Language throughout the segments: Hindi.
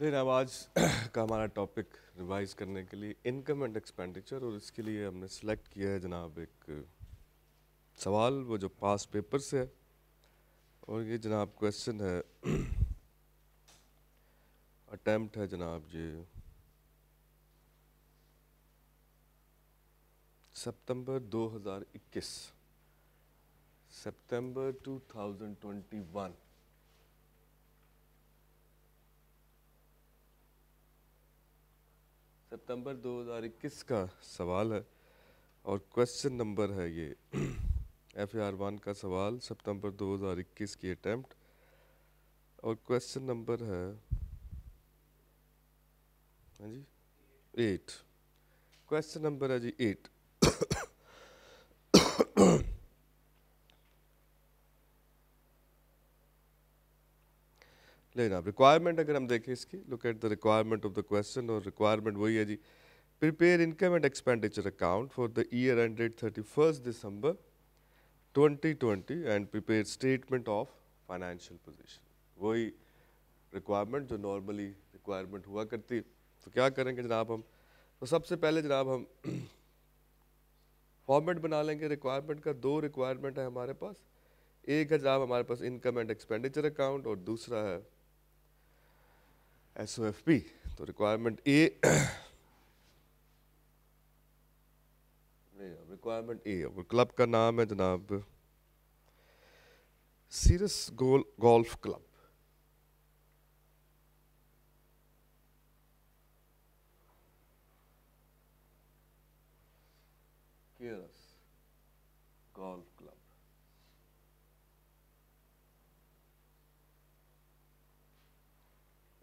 लेकिन अब आज का हमारा टॉपिक रिवाइज करने के लिए इनकम एंड एक्सपेंडिचर और इसके लिए हमने सेलेक्ट किया है जनाब एक सवाल वो जो पास पेपर से है और ये जनाब क्वेश्चन है अटैम्प्ट है जनाब ये सितंबर 2021 सितंबर 2021 सितंबर 2021 का सवाल है और क्वेश्चन नंबर है ये एफ आर वन का सवाल सितंबर 2021 की अटैम्प्ट और क्वेश्चन नंबर है हाँ जी एट क्वेश्चन नंबर है जी एट नहीं ना रिक्वायरमेंट अगर हम देखें इसकी look at the requirement of the question और रिक्वायरमेंट वही है जी prepare income and expenditure account for the year ended thirty first December 2020 and prepare statement of financial position वही रिक्वायरमेंट जो नॉर्मली रिक्वायरमेंट हुआ करती तो क्या करेंगे जनाब हम तो सबसे पहले जनाब हम फॉर्मेट बना लेंगे रिक्वायरमेंट का दो रिक्वायरमेंट है हमारे पास एक है जनाब हमारे पास इनकम एंड एक्सपेंडिचर अकाउंट और दूसरा है एस ओ एफ पी तो रिक्वायरमेंट ए रिक्वायरमेंट ए और क्लब का नाम है जनाब सीरस गोल golf club care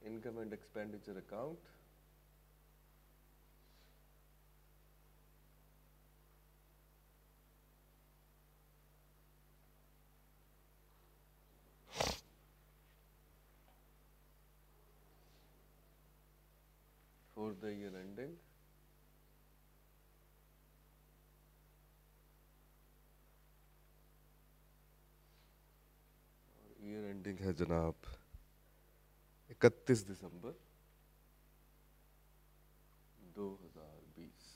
income and expenditure account. for the year ending. year ending है इकतीस दिसंबर 2020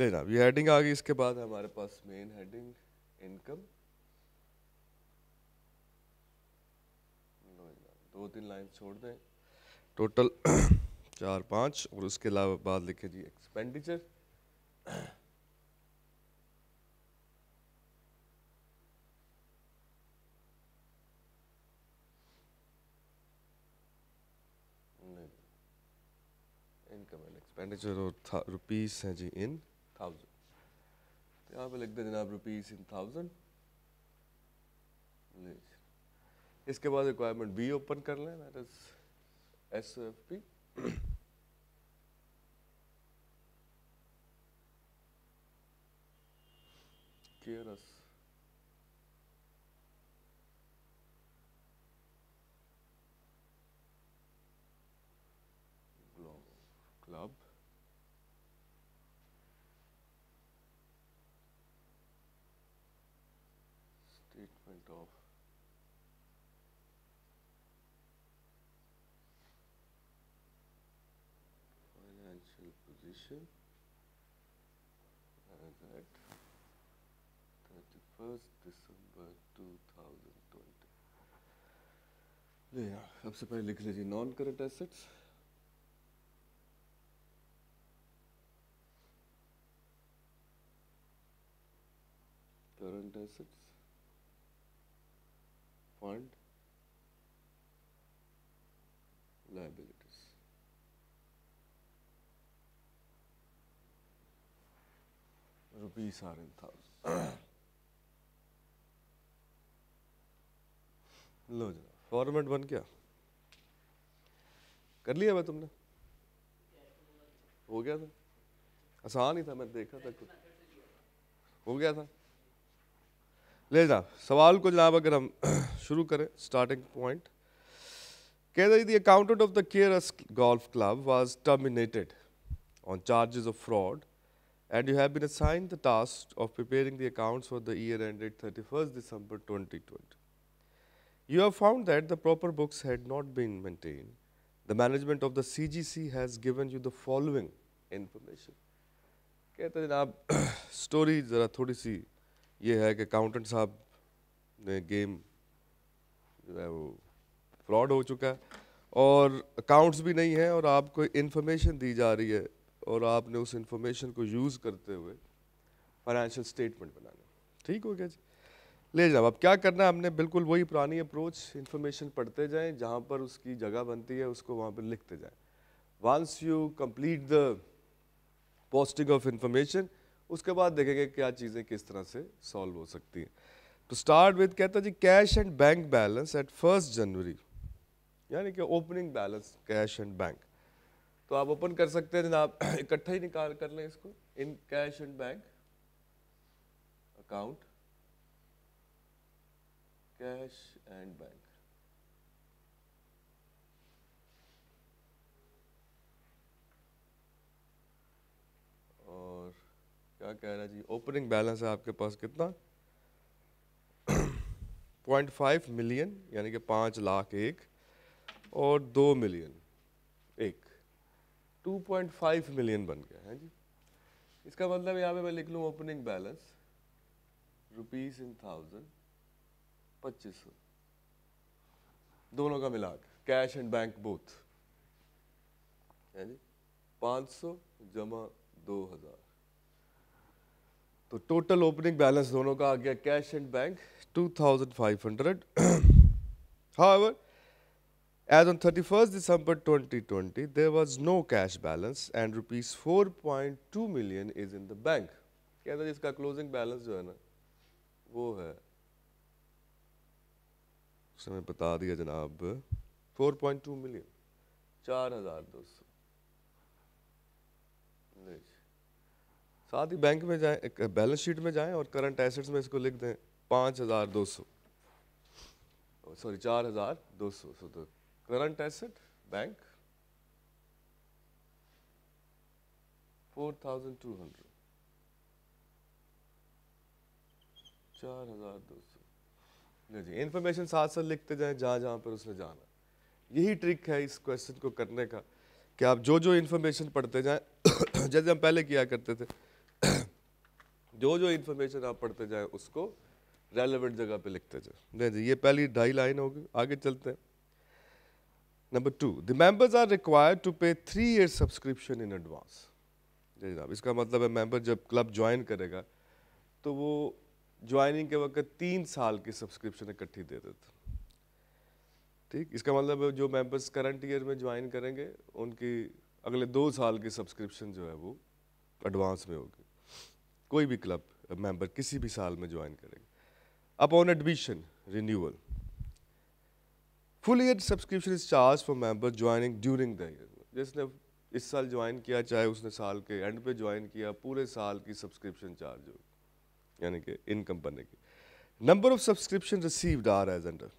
ले जनाब ये हेडिंग आ गई इसके बाद हमारे पास मेन हेडिंग इनकम दो तीन लाइन छोड़ दें टोटल चार पाँच और उसके अलावा बाद लिखे जी एक्सपेंडिचर एक्सपेंडिचर और रुपीस हैं जी इन थाउजेंड तो यहाँ पे लिख दें जनाब रुपीस इन थाउजेंड इसके बाद रिक्वायरमेंट बी ओपन कर लें that is S F P care go. Financial position as at 31st December 2020. Yeah, first of all, non-current assets. Current assets. fund liabilities. Rupees are in thousand. lo जनाब फॉर्मेट बन क्या कर लिया मैं तुमने हो गया था आसान ही था मैं देखा था कुछ हो गया था ले जनाब सवाल को जनाब अगर हम शुरू करें स्टार्टिंग पॉइंट कहते the accountant of the Cares golf club was terminated on charges of fraud and you have been assigned the task of preparing the accounts for the year ended first December twenty you have found that the proper books had not been maintain the management of the C ji C has given you the following information कहते जनाब स्टोरी ज़रा थोड़ी सी ये है कि अकाउंटेंट साहब ने गेम जो है वो फ्रॉड हो चुका है और अकाउंट्स भी नहीं है और आपको इन्फॉर्मेशन दी जा रही है और आपने उस इन्फॉर्मेशन को यूज़ करते हुए फाइनेंशियल स्टेटमेंट बनाना ठीक हो गया जी ले जाओ अब क्या करना है हमने बिल्कुल वही पुरानी अप्रोच इन्फॉर्मेशन पढ़ते जाएं जहाँ पर उसकी जगह बनती है उसको वहाँ पर लिखते जाएं once you complete the posting of information उसके बाद देखेंगे क्या चीज़ें किस तरह से सॉल्व हो सकती हैं तो स्टार्ट विद कहता जी cash and bank balance at first January यानी कि opening balance cash and bank तो आप ओपन कर सकते हैं जनाब इकट्ठा ही निकाल कर लें इसको in cash and bank account cash and bank और क्या कह रहा है जी ओपनिंग बैलेंस है आपके पास कितना पॉइंट फाइव मिलियन यानी कि पाँच लाख एक और दो मिलियन एक टू पॉइंट फाइव मिलियन बन गया है जी इसका मतलब यहाँ पे मैं लिख लूँ opening balance rupees in thousand पच्चीस सौ दोनों का मिला कैश एंड बैंक बोथ है जी पाँच सौ जमा दो हज़ार तो टोटल ओपनिंग बैलेंस दोनों का आ गया cash and bank 2500 however as on 31 December 2020 there was no cash balance and rupees 4.2 million is in the bank कहता है इसका क्लोजिंग बैलेंस जो है ना वो है समय बता दिया जनाब फोर पॉइंट टू मिलियन चार हजार दो सौ साथ ही बैंक में जाएं बैलेंस शीट में जाएं और करंट एसेट्स में इसको लिख दें पाँच हज़ार दो सौ सॉरी चार हज़ार दो सौ so current asset bank four thousand two hundred चार हज़ार दो सौ जी इन्फॉर्मेशन साथ साथ लिखते जाएं जहाँ जहाँ पर उसने जाना यही ट्रिक है इस क्वेश्चन को करने का कि आप जो जो इन्फॉर्मेशन पढ़ते जाएं जैसे हम पहले किया करते थे जो जो इन्फॉर्मेशन आप पढ़ते जाए उसको रेलिवेंट जगह पे लिखते जाए नहीं जी ये पहली ढाई लाइन होगी आगे चलते हैं number two the members are required to pay three year subscription in advance जी जनाब इसका मतलब है मेंबर जब क्लब ज्वाइन करेगा तो वो ज्वाइनिंग के वक्त तीन साल की सब्सक्रिप्शन इकट्ठी दे देते ठीक इसका मतलब जो मेंबर्स करंट ईयर में ज्वाइन करेंगे उनकी अगले दो साल की सब्सक्रिप्शन जो है वो एडवांस में होगी कोई भी क्लब मेंबर किसी भी साल में ज्वाइन करेगा upon admission renewal full year subscription is charge for member joining during the year जिसने इस साल ज्वाइन किया चाहे उसने साल के एंड पे ज्वाइन किया पूरे साल की सब्सक्रिप्शन चार्ज होगी यानी कि इनकम बनने की number of subscription received are as under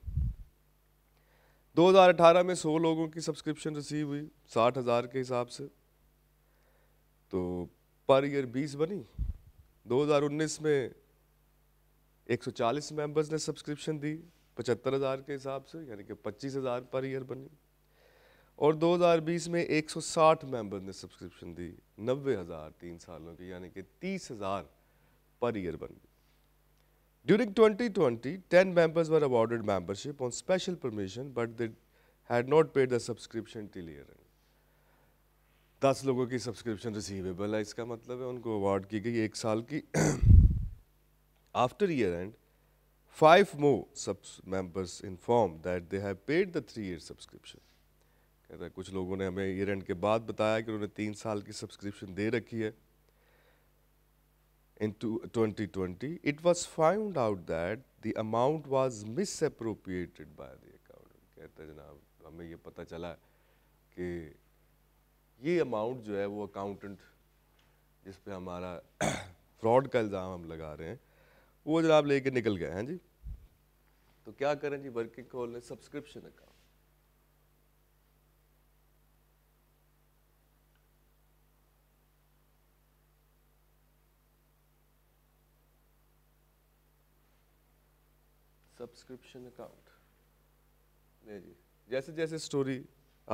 2018 में 100 लोगों की सब्सक्रिप्शन रिसीव हुई 60,000 के हिसाब से तो पर ईयर 20 बनी 2019 में 140 मेंबर्स ने सब्सक्रिप्शन दी पचहत्तर हज़ार के हिसाब से यानी कि पच्चीस हज़ार पर ईयर बनी और 2020 में 160 मेंबर्स ने सब्सक्रिप्शन दी नब्बे हज़ार तीन सालों की यानी कि तीस हज़ार पर ईयर बन गई during 2020 10 members were awarded membership on special permission but they had not paid the subscription till year end दस लोगों की सब्सक्रिप्शन रिसीवेबल है इसका मतलब है उनको अवार्ड की गई एक साल की आफ्टर ईयर एंड फाइव मो सब members inform that they have paid the three year subscription कहता है कुछ लोगों ने हमें ईयर एंड के बाद बताया कि उन्होंने तीन साल की सब्सक्रिप्शन दे रखी है twenty it was find out that the amount was misappropriated by the accountant. कहते जनाब हमें ये पता चला कि ये अमाउंट जो है वो अकाउंटेंट जिस पे हमारा फ्रॉड का इल्ज़ाम हम लगा रहे हैं वो जनाब लेके निकल गए हैं हाँ जी तो क्या करें जी वर्किंग खोल लें सब्सक्रिप्शन अकाउंट सब्सक्रिप्शन अकाउंट नहीं जी जैसे जैसे स्टोरी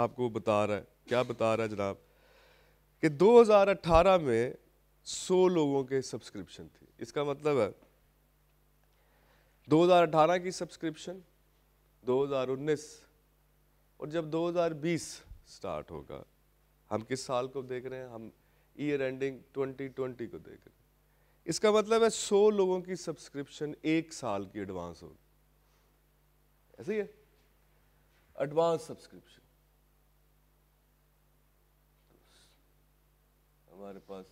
आपको बता रहा है क्या बता रहा है जनाब कि 2018 में 100 लोगों के सब्सक्रिप्शन थी इसका मतलब है 2018 की सब्सक्रिप्शन 2019 और जब 2020 स्टार्ट होगा हम किस साल को देख रहे हैं हम ईयर एंडिंग 2020 को देख रहे हैं इसका मतलब है 100 लोगों की सब्सक्रिप्शन एक साल की एडवांस होगी ऐसे ही है एडवांस सब्सक्रिप्शन हमारे पास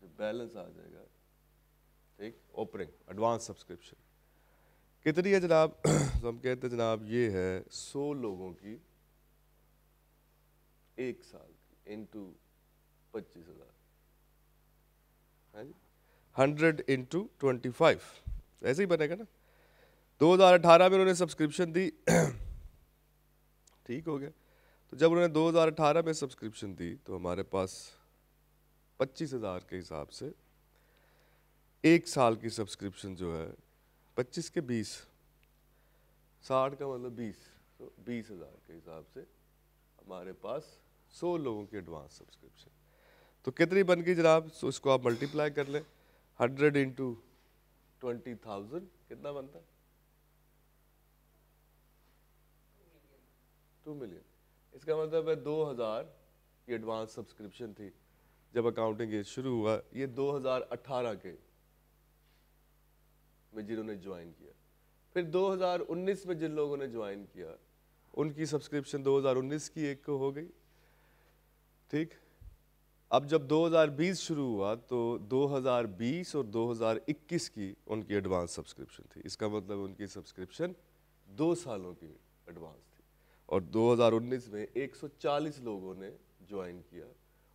जो बैलेंस आ जाएगा ठीक ओपनिंग एडवांस सब्सक्रिप्शन कितनी है जनाब तो हम कहते हैं जनाब ये है सौ लोगों की एक साल की इंटू पच्चीस हज़ार है हाँ जी हंड्रेड इंटू ट्वेंटी फाइव ऐसे ही बनेगा ना 2018 में उन्होंने सब्सक्रिप्शन दी ठीक हो गया तो जब उन्होंने 2018 में सब्सक्रिप्शन दी तो हमारे पास पच्चीस हज़ार के हिसाब से एक साल की सब्सक्रिप्शन जो है पच्चीस के बीस साठ का मतलब बीस तो बीस हज़ार के हिसाब से हमारे पास सौ लोगों की एडवांस सब्सक्रिप्शन तो कितनी बन गई जनाब तो इसको आप मल्टीप्लाई कर लें हंड्रेड इंटू ट्वेंटी थाउजेंड कितना बनता है टू मिलियन इसका मतलब है दो हज़ार की एडवांस सब्सक्रिप्शन थी जब अकाउंटिंग एज शुरू हुआ ये 2018 के में जिन्होंने ज्वाइन किया फिर 2019 में जिन लोगों ने ज्वाइन किया उनकी सब्सक्रिप्शन 2019 की एक को हो गई ठीक अब जब 2020 शुरू हुआ तो 2020 और 2021 की उनकी एडवांस सब्सक्रिप्शन थी इसका मतलब उनकी सब्सक्रिप्शन दो सालों की एडवांस थी और 2019 में 140 लोगों ने ज्वाइन किया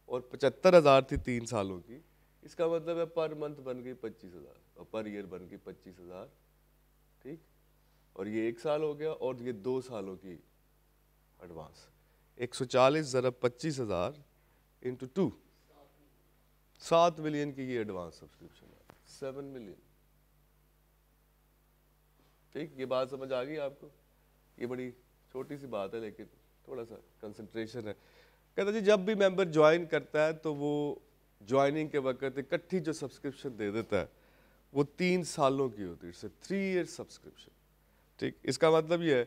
और पचहत्तर हज़ार थी तीन सालों की इसका मतलब है पर मंथ बन गई पच्चीस हज़ार और पर ईयर बन गई पच्चीस हज़ार ठीक और ये एक साल हो गया और ये दो सालों की एडवांस एक सौ चालीस ज़रा पच्चीस हज़ार इंटू टू सात मिलियन की ये एडवांस सब्सक्रिप्शन है सेवन मिलियन ठीक ये बात समझ आ गई आपको ये बड़ी छोटी सी बात है लेकिन थोड़ा सा कंसंट्रेशन है कहता जी जब भी मेंबर ज्वाइन करता है तो वो ज्वाइनिंग के वक्त इकट्ठी जो सब्सक्रिप्शन दे देता है वो तीन सालों की होती है थ्री ईयर सब्सक्रिप्शन ठीक इसका मतलब ये है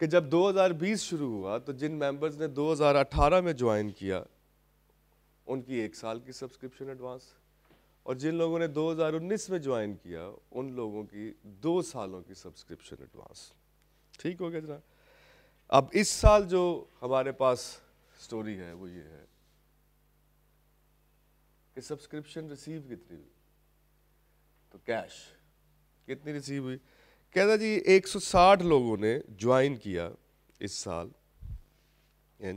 कि जब 2020 शुरू हुआ तो जिन मेंबर्स ने 2018 में ज्वाइन किया उनकी एक साल की सब्सक्रिप्शन एडवांस और जिन लोगों ने 2019 में ज्वाइन किया उन लोगों की दो सालों की सब्सक्रिप्शन एडवांस ठीक हो गया जना अब इस साल जो हमारे पास स्टोरी है वो ये है कि सब्सक्रिप्शन रिसीव कितनी हुई तो कैश कितनी रिसीव हुई कहता जी 160 लोगों ने ज्वाइन किया इस साल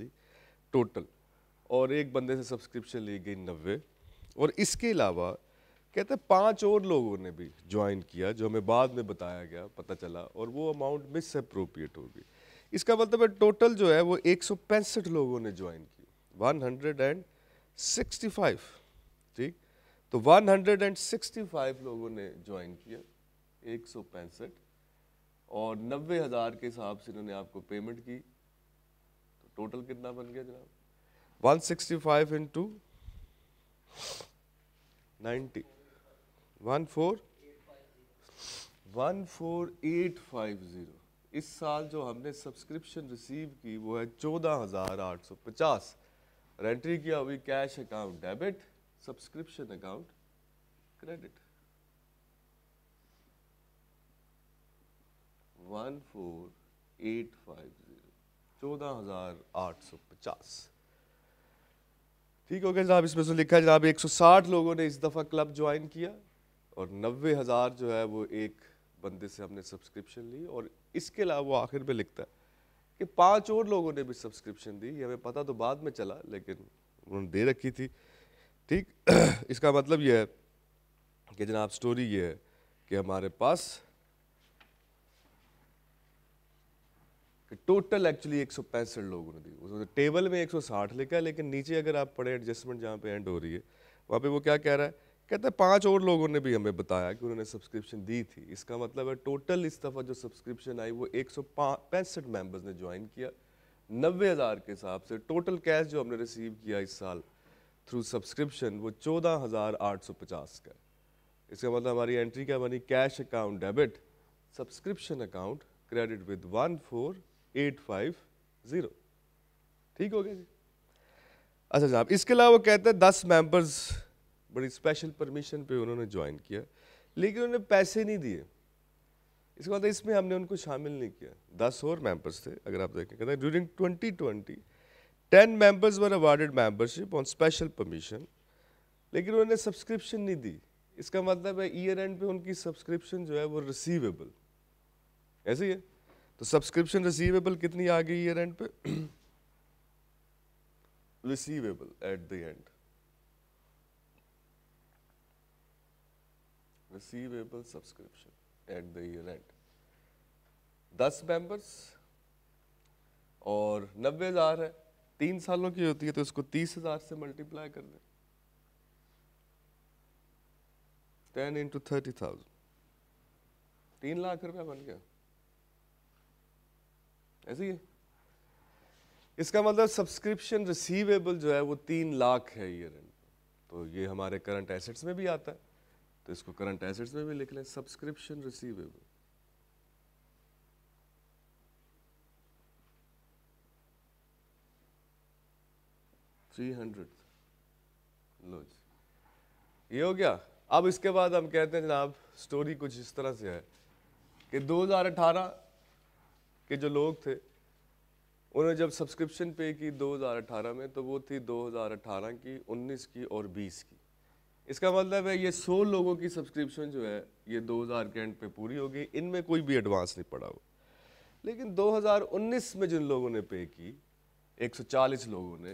जी टोटल और एक बंदे से सब्सक्रिप्शन ली गई नब्बे और इसके अलावा कहते पांच और लोगों ने भी ज्वाइन किया जो हमें बाद में बताया गया पता चला और वो अमाउंट मिस अप्रोप्रिएट हो गई इसका मतलब है टोटल जो है वो एक लोगों ने ज्वाइन की 165 ठीक तो 165 लोगों ने ज्वाइन किया एक और नब्बे हज़ार के हिसाब से इन्होंने आपको पेमेंट की तो टोटल कितना बन गया जनाब 165 sixty five into ninety one four one four eight five zero इस साल जो हमने सब्सक्रिप्शन रिसीव की वो है चौदह हज़ार आठ सौ पचास और एंट्री किया हुई cash account debit subscription account credit one four eight five zero चौदह हज़ार आठ सौ पचास ठीक हो गया जनाब इसमें से लिखा है जनाब 160 लोगों ने इस दफ़ा क्लब ज्वाइन किया और नब्बे हज़ार जो है वो एक बंदे से हमने सब्सक्रिप्शन ली और इसके अलावा वो आखिर में लिखता है कि पांच और लोगों ने भी सब्सक्रिप्शन दी ये हमें पता तो बाद में चला लेकिन उन्होंने दे रखी थी ठीक इसका मतलब ये है कि जनाब स्टोरी ये है कि हमारे पास कि टोटल एक्चुअली एक सौ पैंसठ लोगों ने दी उसमें टेबल में एक सौ साठ लिखा है लेकिन नीचे अगर आप पढ़े एडजस्टमेंट जहाँ पे एंड हो रही है वहाँ पे वो क्या कह रहा है कहते हैं पांच और लोगों ने भी हमें बताया कि उन्होंने सब्सक्रिप्शन दी थी इसका मतलब है टोटल इस दफ़ा जो सब्सक्रिप्शन आई वो एक सौ पैंसठ मेंबर्स ने ज्वाइन किया नब्बे हज़ार के हिसाब से टोटल कैश जो हमने रिसीव किया इस साल थ्रू सब्सक्रिप्शन वो चौदह हज़ार आठ सौ पचास का इसका मतलब हमारी एंट्री क्या बनी cash account debit subscription account credit with one four eight five zero ठीक हो गया जी अच्छा जनाब इसके अलावा कहते हैं दस मेंबर्स बड़ी स्पेशल परमिशन पे उन्होंने ज्वाइन किया लेकिन उन्होंने पैसे नहीं दिए इसके बाद इसमें हमने उनको शामिल नहीं किया दस और मेंबर्स थे अगर आप देखें कहते during twenty twenty ten members were awarded membership on special permission लेकिन उन्होंने सब्सक्रिप्शन नहीं दी इसका मतलब है ईयर एंड पे उनकी सब्सक्रिप्शन जो है वो रिसीवेबल ऐसे ही है तो सब्सक्रिप्शन रिसीवेबल कितनी आ गई ईयर एंड पे receivable at the end receivable subscription at the year end. दस मेंबर्स और नब्बे हज़ार है तीन सालों की होती है तो इसको तीस हज़ार से मल्टीप्लाई कर दें टेन इंटू थर्टी थाउजेंड तीन लाख रुपया बन गया ऐसे ही इसका मतलब सब्सक्रिप्शन रिसीवेबल जो है वो तीन लाख है ईयर एंड तो ये हमारे करंट एसेट्स में भी आता है तो इसको करंट एसेट्स में भी लिख लें सब्सक्रिप्शन रिसीवेबल थ्री हंड्रेड लो जी ये हो गया अब इसके बाद हम कहते हैं जनाब स्टोरी कुछ इस तरह से है कि 2018 के जो लोग थे उन्होंने जब सब्सक्रिप्शन पे की 2018 में तो वो थी 2018 की 19 की और 20 की इसका मतलब है ये सौ लोगों की सब्सक्रिप्शन जो है ये दो हज़ार के एंड पे पूरी होगी इनमें कोई भी एडवांस नहीं पड़ा हो लेकिन 2019 में जिन लोगों ने पे की 140 लोगों ने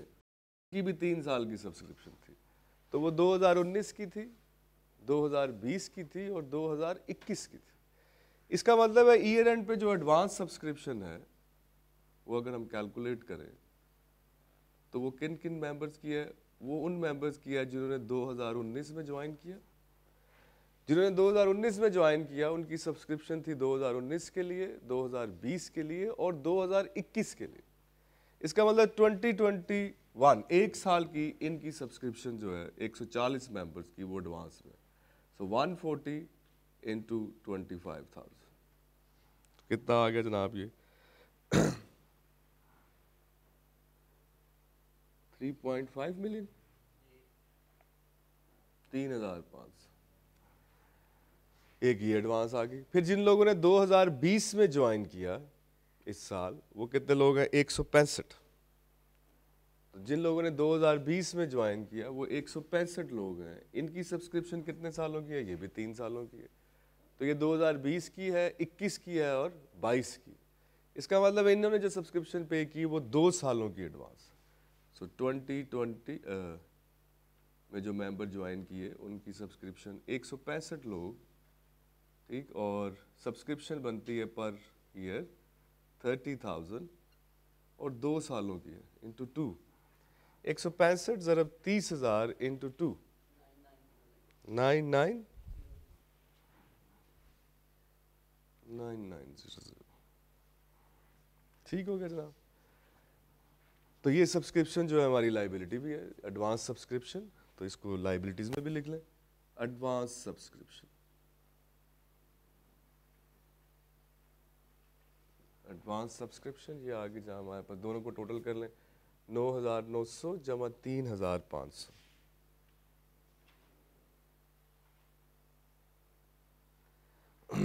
की भी तीन साल की सब्सक्रिप्शन थी तो वो 2019 की थी 2020 की थी और 2021 की थी इसका मतलब है ईयर एंड पे जो एडवांस सब्सक्रिप्शन है वो अगर हम कैलकुलेट करें तो वो किन किन मेंबर्स की है वो उन मेंबर्स की है जिन्होंने 2019 में ज्वाइन किया जिन्होंने 2019 में ज्वाइन किया उनकी सब्सक्रिप्शन थी 2019 के लिए 2020 के लिए और 2021 के लिए इसका मतलब 2021 एक साल की इनकी सब्सक्रिप्शन जो है 140 मेंबर्स की वो एडवांस में सो 140 फोर्टी इंटू कितना आ गया जनाब ये थ्री पॉइंट फाइव मिलियन तीन हजार पाँच एक ही एडवांस आ गई फिर जिन लोगों ने 2020 में ज्वाइन किया इस साल वो कितने लोग हैं एक सौ पैंसठ तो जिन लोगों ने 2020 में ज्वाइन किया वो एक सौ पैंसठ लोग हैं इनकी सब्सक्रिप्शन कितने सालों की है ये भी तीन सालों की है तो ये 2020 की है 21 की है और 22 की इसका मतलब इन्होंने जो सब्सक्रिप्शन पे की वो दो सालों की एडवांस सो ट्वेंटी ट्वेंटी में जो मेंबर ज्वाइन किए उनकी सब्सक्रिप्शन एक सौ पैंसठ लोग ठीक और सब्सक्रिप्शन बनती है पर ईयर थर्टी थाउजेंड और दो सालों की है इंटू टू एक सौ पैंसठ ज़रब तीस हज़ार into two nine nine nine nine zero zero ठीक हो गया जनाब तो ये सब्सक्रिप्शन जो है हमारी लाइबिलिटी भी है एडवांस सब्सक्रिप्शन तो इसको लाइबिलिटीज में भी लिख लें एडवांस सब्सक्रिप्शन एडवांस सब्सक्रिप्शन ये आगे जहाँ हमारे पास दोनों को टोटल कर लें नौ हज़ार नौ सौ जमा तीन हज़ार पाँच सौ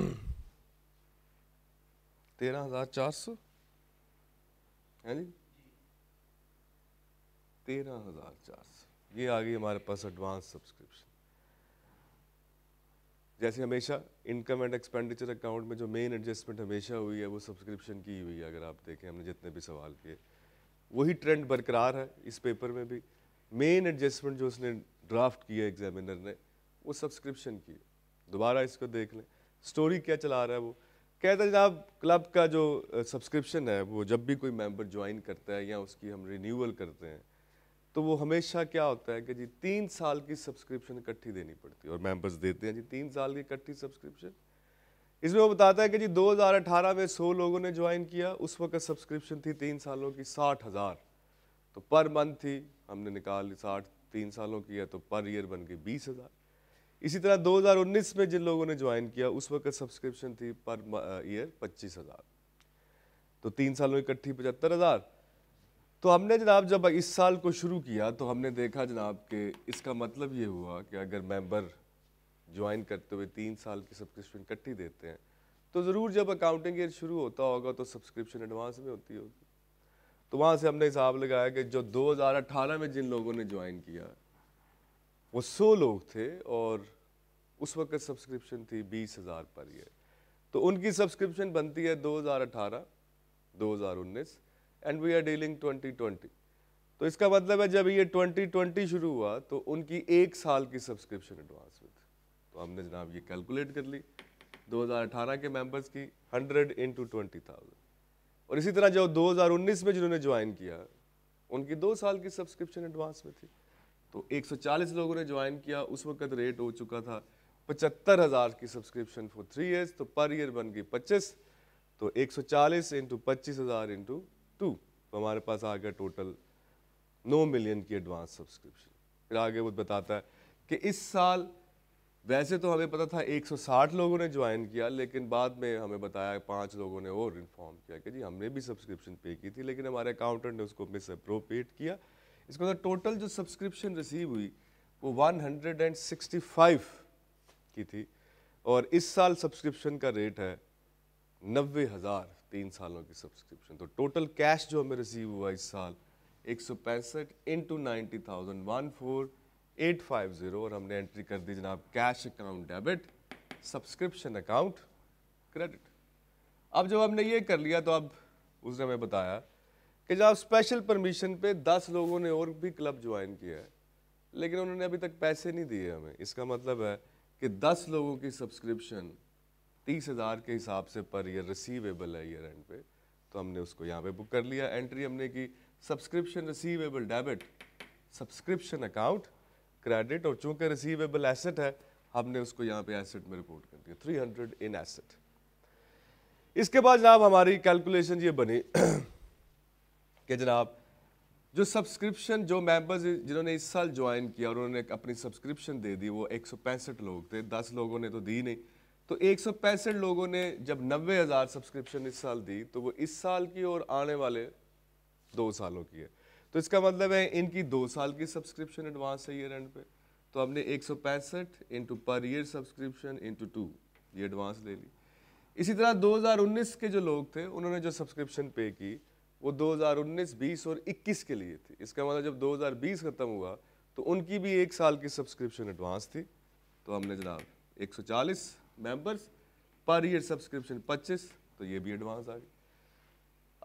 तेरह हज़ार चार सौ है जी तेरह हज़ार चार सौ ये आ गई हमारे पास एडवांस सब्सक्रिप्शन जैसे हमेशा इनकम एंड एक्सपेंडिचर अकाउंट में जो मेन एडजस्टमेंट हमेशा हुई है वो सब्सक्रिप्शन की हुई है अगर आप देखें हमने जितने भी सवाल किए वही ट्रेंड बरकरार है इस पेपर में भी मेन एडजस्टमेंट जो उसने ड्राफ्ट किया एग्जामिनर ने वो सब्सक्रिप्शन की दोबारा इसको देख लें स्टोरी क्या चला रहा है वो कहता है जनाब क्लब का जो सब्सक्रिप्शन है वो जब भी कोई मेंबर ज्वाइन करता है या उसकी हम रिन्यूअल करते हैं तो वो हमेशा क्या होता है कि जी तीन साल की सब्सक्रिप्शन इकट्ठी देनी पड़ती है और मेंबर्स देते हैं जी तीन साल की इकट्ठी सब्सक्रिप्शन इसमें वो बताता है कि जी 2018 में 100 लोगों ने ज्वाइन किया उस वक्त सब्सक्रिप्शन थी तीन सालों की साठ हज़ार तो पर मंथ थी हमने निकाल साठ तीन सालों की है तो पर ईयर बन गई बीस हज़ार इसी तरह 2019 में जिन लोगों ने ज्वाइन किया उस वक्त सब्सक्रिप्शन थी पर ईयर uh, पच्चीस हज़ार तो तीन सालों इकट्ठी पचहत्तर हज़ार तो हमने जनाब जब इस साल को शुरू किया तो हमने देखा जनाब कि इसका मतलब ये हुआ कि अगर मेंबर ज्वाइन करते हुए तीन साल की सब्सक्रिप्शन इकट्ठी देते हैं तो ज़रूर जब अकाउंटिंग ईयर शुरू होता होगा तो सब्सक्रिप्शन एडवांस में होती होगी तो वहाँ से हमने हिसाब लगाया कि जो 2018 में जिन लोगों ने ज्वाइन किया वो सौ लोग थे और उस वक्त सब्सक्रिप्शन थी बीस हज़ार पर ईयर तो उनकी सब्सक्रिप्शन बनती है दो 2019 एंड वी आर डीलिंग 2020 तो इसका मतलब है जब ये 2020 शुरू हुआ तो उनकी एक साल की सब्सक्रिप्शन एडवांस में थी तो हमने जनाब ये कैलकुलेट कर ली 2018 के मेंबर्स की 100 इंटू ट्वेंटी और इसी तरह जो 2019 में जिन्होंने ज्वाइन किया उनकी दो साल की सब्सक्रिप्शन एडवांस में थी तो 140 लोगों ने ज्वाइन किया उस वक्त रेट हो चुका था पचहत्तर हज़ार की सब्सक्रिप्शन फॉर थ्री ईयर्स तो पर ईयर बन गई पच्चीस तो 140 सौ चालीस इंटू पच्चीस हज़ार इंटू टू तो हमारे पास आ गया टोटल नौ मिलियन की एडवांस सब्सक्रिप्शन फिर आगे वो बताता है कि इस साल वैसे तो हमें पता था 160 लोगों ने ज्वाइन किया लेकिन बाद में हमें बताया पाँच लोगों ने और इन्फॉर्म किया कि जी हमने भी सब्सक्रिप्शन पे की थी लेकिन हमारे अकाउंटेंट ने उसको अप्रोप्रिएट किया इसके बाद टोटल जो सब्सक्रिप्शन रिसीव हुई वो 165 की थी और इस साल सब्सक्रिप्शन का रेट है नबे हज़ार तीन सालों की सब्सक्रिप्शन तो टोटल कैश जो हमें रिसीव हुआ इस साल एक सौ पैंसठ into ninety thousand one four eight five zero और हमने एंट्री कर दी जनाब cash account debit subscription account credit अब जब हमने ये कर लिया तो अब उसने हमें बताया कि जब स्पेशल परमिशन पे दस लोगों ने और भी क्लब ज्वाइन किया है लेकिन उन्होंने अभी तक पैसे नहीं दिए हमें इसका मतलब है कि दस लोगों की सब्सक्रिप्शन तीस हज़ार के हिसाब से पर ईयर रिसीवेबल है ईयर एंड पे तो हमने उसको यहाँ पे बुक कर लिया एंट्री हमने की subscription receivable debit subscription account credit और चूँकि रिसीवेबल एसेट है हमने उसको यहाँ पे एसेट में रिपोर्ट कर दिया थ्री हंड्रेड इन एसेट इसके बाद जनाब हमारी कैलकुलेशन ये बनी कि जनाब जो सब्सक्रिप्शन जो मेंबर्स जिन्होंने इस साल ज्वाइन किया और उन्होंने अपनी सब्सक्रिप्शन दे दी वो एक लोग थे दस लोगों ने तो दी नहीं तो एक लोगों ने जब नब्बे हज़ार सब्सक्रिप्शन इस साल दी तो वो इस साल की और आने वाले दो सालों की है तो इसका मतलब है इनकी दो साल की सब्सक्रिप्शन एडवांस है ईयर एंड पे तो हमने एक सौ पैंसठ into per year subscription into two ये एडवांस ले ली इसी तरह 2019 के जो लोग थे उन्होंने जो सब्सक्रिप्शन पे की वो 2019, 20 और 21 के लिए थी इसका मतलब जब 2020 ख़त्म हुआ तो उनकी भी एक साल की सब्सक्रिप्शन एडवांस थी तो हमने जनाब 140 मेंबर्स पर ईयर सब्सक्रिप्शन 25 तो ये भी एडवांस आ गई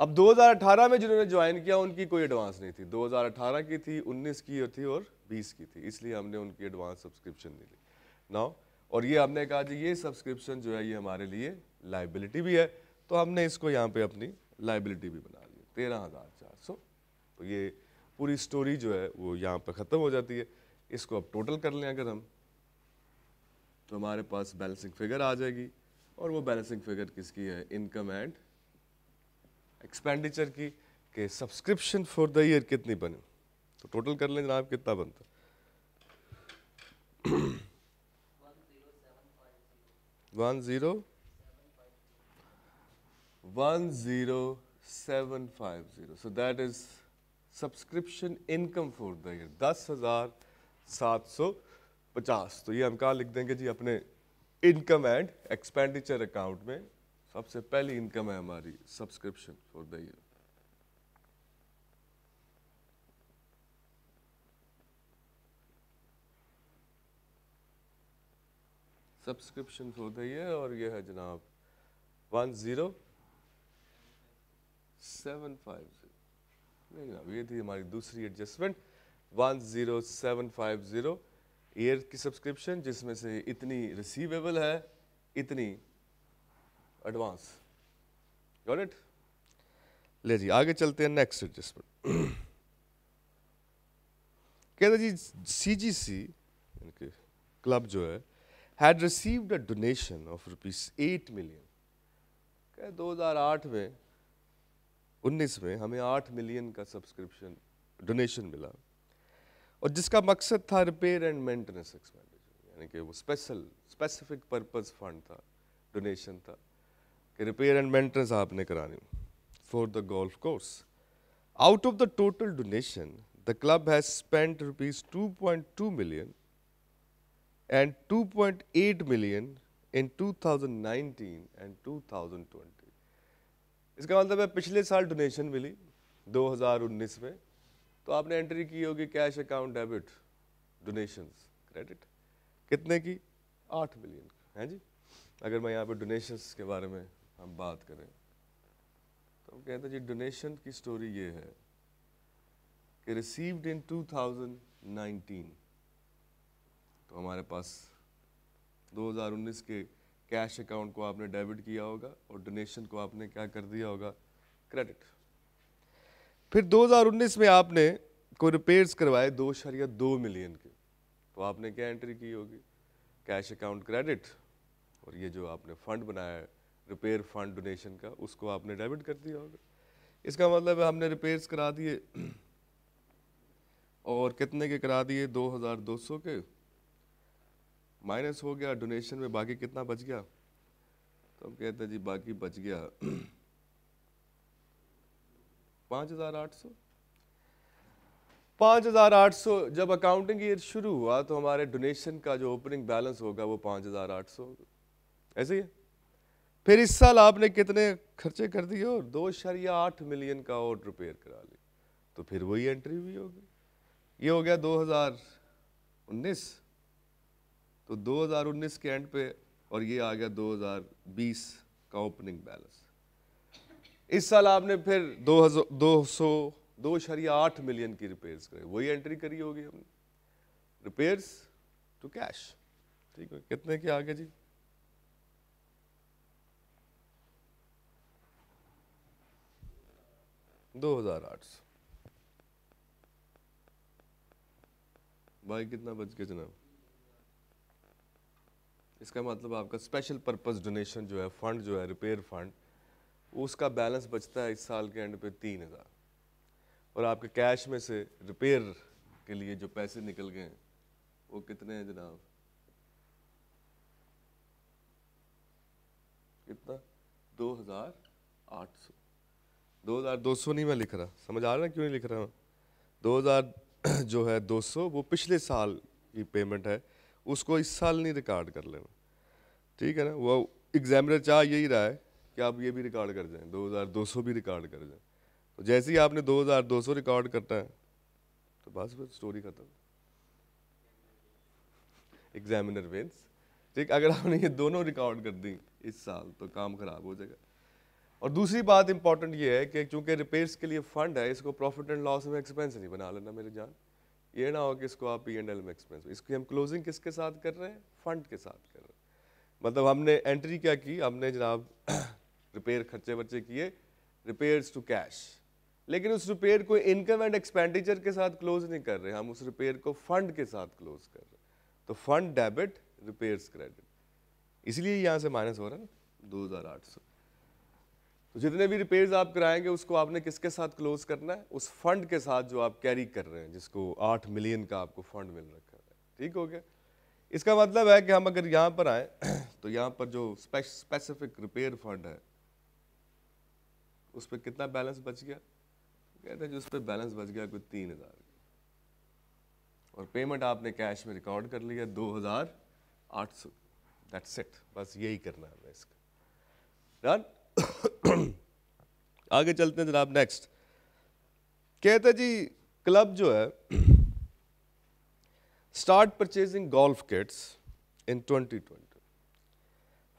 अब 2018 में जिन्होंने ज्वाइन किया उनकी कोई एडवांस नहीं थी 2018 की थी 19 की और थी और 20 की थी इसलिए हमने उनकी एडवांस सब्सक्रिप्शन नहीं ली नाउ और ये हमने कहा जी ये सब्सक्रिप्शन जो है ये हमारे लिए लाइबिलिटी भी है तो हमने इसको यहाँ पर अपनी लाइबिलिटी भी बना ली तेरह हज़ार चार सौ तो ये पूरी स्टोरी जो है वो यहाँ पर ख़त्म हो जाती है इसको अब टोटल कर लें अगर हम तो हमारे पास बैलेंसिंग फिगर आ जाएगी और वो बैलेंसिंग फिगर किसकी है इनकम एंड एक्सपेंडिचर की के सब्सक्रिप्शन फॉर द ईयर कितनी बनी तो टोटल कर लें जनाब कितना बनता one zero one zero seven five zero so that is subscription income for the year दस हज़ार सात सौ पचास तो ये हम कहा लिख देंगे जी अपने इनकम एंड एक्सपेंडिचर अकाउंट में सबसे पहली इनकम है हमारी subscription for the year subscription for the year और ये है जनाब one zero seven five zero नहीं जनाब ये थी हमारी दूसरी adjustment one zero seven five zero year की सब्सक्रिप्शन जिसमें से इतनी रिसीवेबल है इतनी एडवांस गॉट इट ले जी आगे चलते हैं नेक्स्ट एडजस्टमेंट कहते जी सी जी सी क्लब जो है had received a donation of rupees eight million क्या 2008 में 19 में हमें 8 मिलियन का सब्सक्रिप्शन डोनेशन मिला और जिसका मकसद था रिपेयर एंड मेंटेनेंस एक्सपेंडिचर यानी कि वो स्पेशल स्पेसिफिक पर्पस फंड था डोनेशन था कि रिपेयर एंड मेंटेनेंस आपने करानी for the golf course out of the total donation the club has spent rupees 2.2 million and 2.8 million in 2019 and 2020 इसका मतलब है पिछले साल डोनेशन मिली 2019 में तो आपने एंट्री की होगी cash account debit donations credit कितने की आठ मिलियन हैं जी अगर मैं यहाँ पे डोनेशंस के बारे में हम बात करें तो हम कहते हैं जी डोनेशन की स्टोरी ये है कि रिसीव्ड इन 2019 तो हमारे पास 2019 के कैश अकाउंट को आपने डेबिट किया होगा और डोनेशन को आपने क्या कर दिया होगा क्रेडिट फिर 2019 में आपने कोई रिपेयर्स करवाए दो शरिया दो मिलियन के तो आपने क्या एंट्री की होगी कैश अकाउंट क्रेडिट और ये जो आपने फंड बनाया है रिपेयर फंड डोनेशन का उसको आपने डेबिट कर दिया होगा इसका मतलब हमने रिपेयर्स करा दिए और कितने के करा दिए 2200 के माइनस हो गया डोनेशन में बाकी कितना बच गया तो हम कहते हैं जी बाकी बच गया पाँच हज़ार आठ सौ हज़ार आठ सौ जब अकाउंटिंग ईयर शुरू हुआ तो हमारे डोनेशन का जो ओपनिंग बैलेंस होगा वो 5,800 हज़ार आठ सौ ऐसे ही फिर इस साल आपने कितने खर्चे कर दिए और दो शरिया आठ मिलियन का और रिपेयर करा ली तो फिर वही एंट्री हुई होगी ये हो गया 2019 तो 2019 के एंड पे और ये आ गया 2020 का ओपनिंग बैलेंस इस साल आपने फिर दो हज़ार दो सौ दो शरिया आठ मिलियन की रिपेयर्स करे वही एंट्री करी होगी हमने रिपेयर्स टू कैश ठीक है कितने के आगे जी दो हजार आठ सौ भाई कितना बच गया जनाब इसका मतलब आपका स्पेशल पर्पस डोनेशन जो है फंड जो है रिपेयर फंड उसका बैलेंस बचता है इस साल के एंड पे तीन हज़ार और आपके कैश में से रिपेयर के लिए जो पैसे निकल गए वो कितने हैं जनाब कितना दो हज़ार आठ सौ दो हज़ार दो सौ नहीं मैं लिख रहा समझ आ रहा है क्यों नहीं लिख रहा हूँ दो हज़ार जो है दो सौ वो पिछले साल की पेमेंट है उसको इस साल नहीं रिकॉर्ड कर लेना ठीक है ना वो एग्जामिनर चाह यही रहा है कि आप ये भी रिकॉर्ड कर जाएं 2200 भी रिकॉर्ड कर जाएं तो जैसे ही आपने 2200 रिकॉर्ड करता है तो बस फिर स्टोरी खत्म एग्जामिनर वेन्स ठीक अगर आपने ये दोनों रिकॉर्ड कर दी इस साल तो काम खराब हो जाएगा और दूसरी बात इंपॉर्टेंट ये है कि चूंकि रिपेयर्स के लिए फंड है इसको प्रॉफिट एंड लॉस में एक्सपेंस नहीं बना लेना मेरे जान ये ना हो कि इसको आप पी एंड एल में एक्सपेंस इसकी हम क्लोजिंग किसके साथ कर रहे हैं फंड के साथ कर रहे हैं मतलब हमने एंट्री क्या की हमने जनाब रिपेयर खर्चे वर्चे किए रिपेयर्स टू कैश लेकिन उस रिपेयर को इनकम एंड एक्सपेंडिचर के साथ क्लोज नहीं कर रहे हम उस रिपेयर को फंड के साथ क्लोज कर रहे तो फंड डेबिट रिपेयर्स क्रेडिट इसलिए यहाँ से माइनस हो रहा है दो हज़ार आठ सौ तो जितने भी रिपेयर्स आप कराएंगे उसको आपने किसके साथ क्लोज करना है उस फंड के साथ जो आप कैरी कर रहे हैं जिसको आठ मिलियन का आपको फंड मिल रखा है ठीक हो गया इसका मतलब है कि हम अगर यहाँ पर आए तो यहाँ पर जो स्पेसिफिक रिपेयर फंड है उस पर कितना बैलेंस बच गया कहते हैं जी उस पर बैलेंस बच गया कोई तीन हज़ार और पेमेंट आपने कैश में रिकॉर्ड कर लिया दो हज़ार आठ सौ दैट्स इट बस यही करना है हमें इसका डन आगे चलते हैं जनाब नेक्स्ट कहते जी क्लब जो है start purchasing golf kits in 2020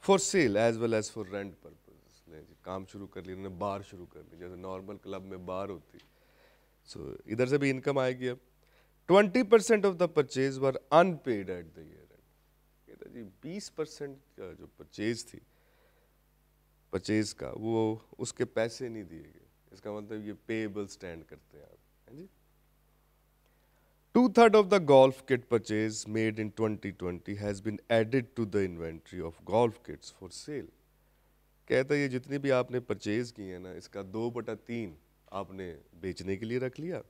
for sale as well as for rent पर काम शुरू कर लिया उन्होंने बार शुरू कर ली जैसे नॉर्मल क्लब में बार होती सो so, इधर से भी इनकम आएगी अब twenty percent of the purchase were unpaid at the year end जी बीस परसेंट का जो परचेज थी परचेज का वो उसके पैसे नहीं दिए गए इसका मतलब ये पेएबल स्टैंड करते हैं आप जी two third of the golf kit purchase made in twenty twenty has been added to the inventory of golf kits for sale कहता ये जितनी भी आपने परचेज़ की है ना इसका दो बटा तीन आपने बेचने के लिए रख लिया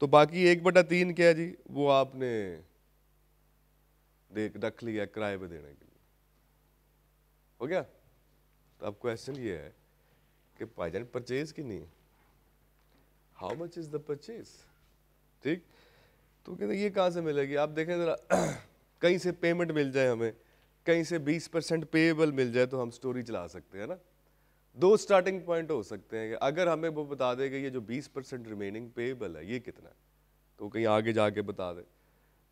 तो बाकी एक बटा तीन क्या है जी वो आपने देख रख लिया किराए पे देने के लिए हो गया तो अब क्वेश्चन ये है कि भाईजान परचेज की नहीं how much is the purchase ठीक तो कहते ये कहाँ से मिलेगी आप देखें ज़रा कहीं से पेमेंट मिल जाए हमें कहीं से 20 परसेंट पेएबल मिल जाए तो हम स्टोरी चला सकते हैं ना दो स्टार्टिंग पॉइंट हो सकते हैं अगर हमें वो बता दे कि ये जो 20 परसेंट रिमेनिंग पेएबल है ये कितना है तो कहीं आगे जाके बता दे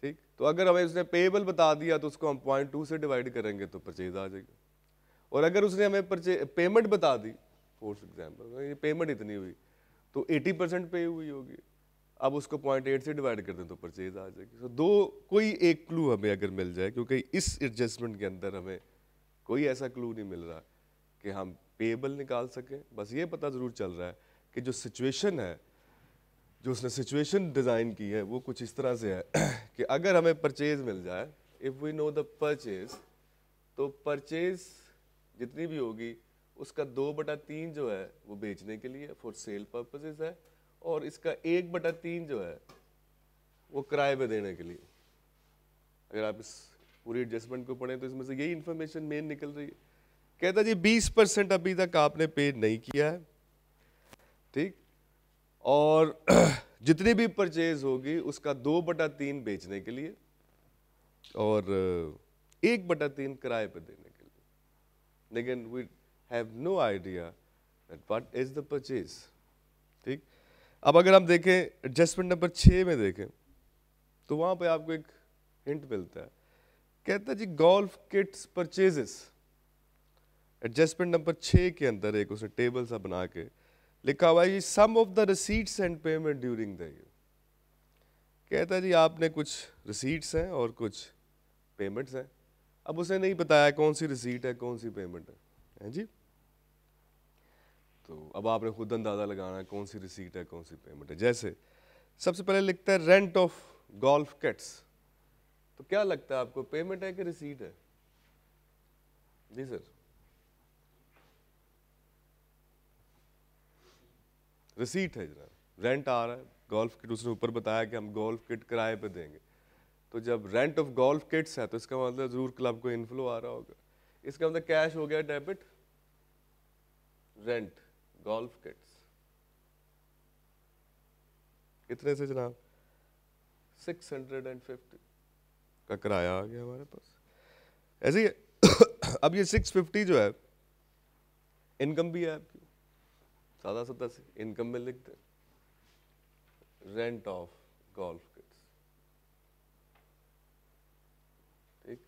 ठीक तो अगर हमें उसने पेएबल बता दिया तो उसको हम पॉइंट टू से डिवाइड करेंगे तो परचेज आ जाएगा और अगर उसने हमें पेमेंट बता दी फॉर एग्जाम्पल ये पेमेंट इतनी हुई तो एटी परसेंट पे हुई होगी अब उसको पॉइंट एट से डिवाइड कर दें तो परचेज आ जाएगी तो दो कोई एक क्लू हमें अगर मिल जाए क्योंकि इस एडजस्टमेंट के अंदर हमें कोई ऐसा क्लू नहीं मिल रहा कि हम पेबल निकाल सकें बस ये पता ज़रूर चल रहा है कि जो सिचुएशन है जो उसने सिचुएशन डिज़ाइन की है वो कुछ इस तरह से है कि अगर हमें परचेज मिल जाए if we know the purchase तो परचेज जितनी भी होगी उसका दो बटा तीन जो है वो बेचने के लिए फॉर सेल पर्पजेज है और इसका एक बटा तीन जो है वो किराए पे देने के लिए अगर आप इस पूरी एडजस्टमेंट को पढ़ें तो इसमें से यही इन्फॉर्मेशन मेन निकल रही है कहता जी 20 परसेंट अभी तक आपने पे नहीं किया है ठीक और जितनी भी परचेज होगी उसका दो बटा तीन बेचने के लिए और एक बटा तीन किराए पर देने के लिए लेकिन we have no idea that what is the purchase ठीक अब अगर आप देखें एडजस्टमेंट नंबर छः में देखें तो वहाँ पे आपको एक हिंट मिलता है कहता है जी golf kits purchases adjustment number छः के अंदर एक उसने टेबल सा बना के लिखा हुआ है जी sum of the receipts and payment during the year कहता है जी आपने कुछ रिसीट्स हैं और कुछ पेमेंट्स हैं अब उसे नहीं बताया कौन सी रिसीट है कौन सी पेमेंट है है जी तो अब आपने खुद अंदाज़ा लगाना है कौन सी रिसीट है कौन सी पेमेंट है जैसे सबसे पहले लिखता है रेंट ऑफ गोल्फ किट्स तो क्या लगता है आपको पेमेंट है कि रिसीट है जी सर रिसीट है जनाब रेंट आ रहा है गोल्फ किट उसने ऊपर बताया कि हम गोल्फ किट किराए पे देंगे तो जब रेंट ऑफ गोल्फ किट्स है तो इसका मतलब ज़रूर क्लब को इनफ्लो आ रहा होगा इसका मतलब कैश हो गया डेबिट रेंट गोल्फ किट्स कितने से जनाब 650 का किराया आ गया हमारे पास ऐसे ही अब ये 650 जो है इनकम भी है आपकी सादा सदा से इनकम में लिख दें रेंट ऑफ गोल्फ किट्स ठीक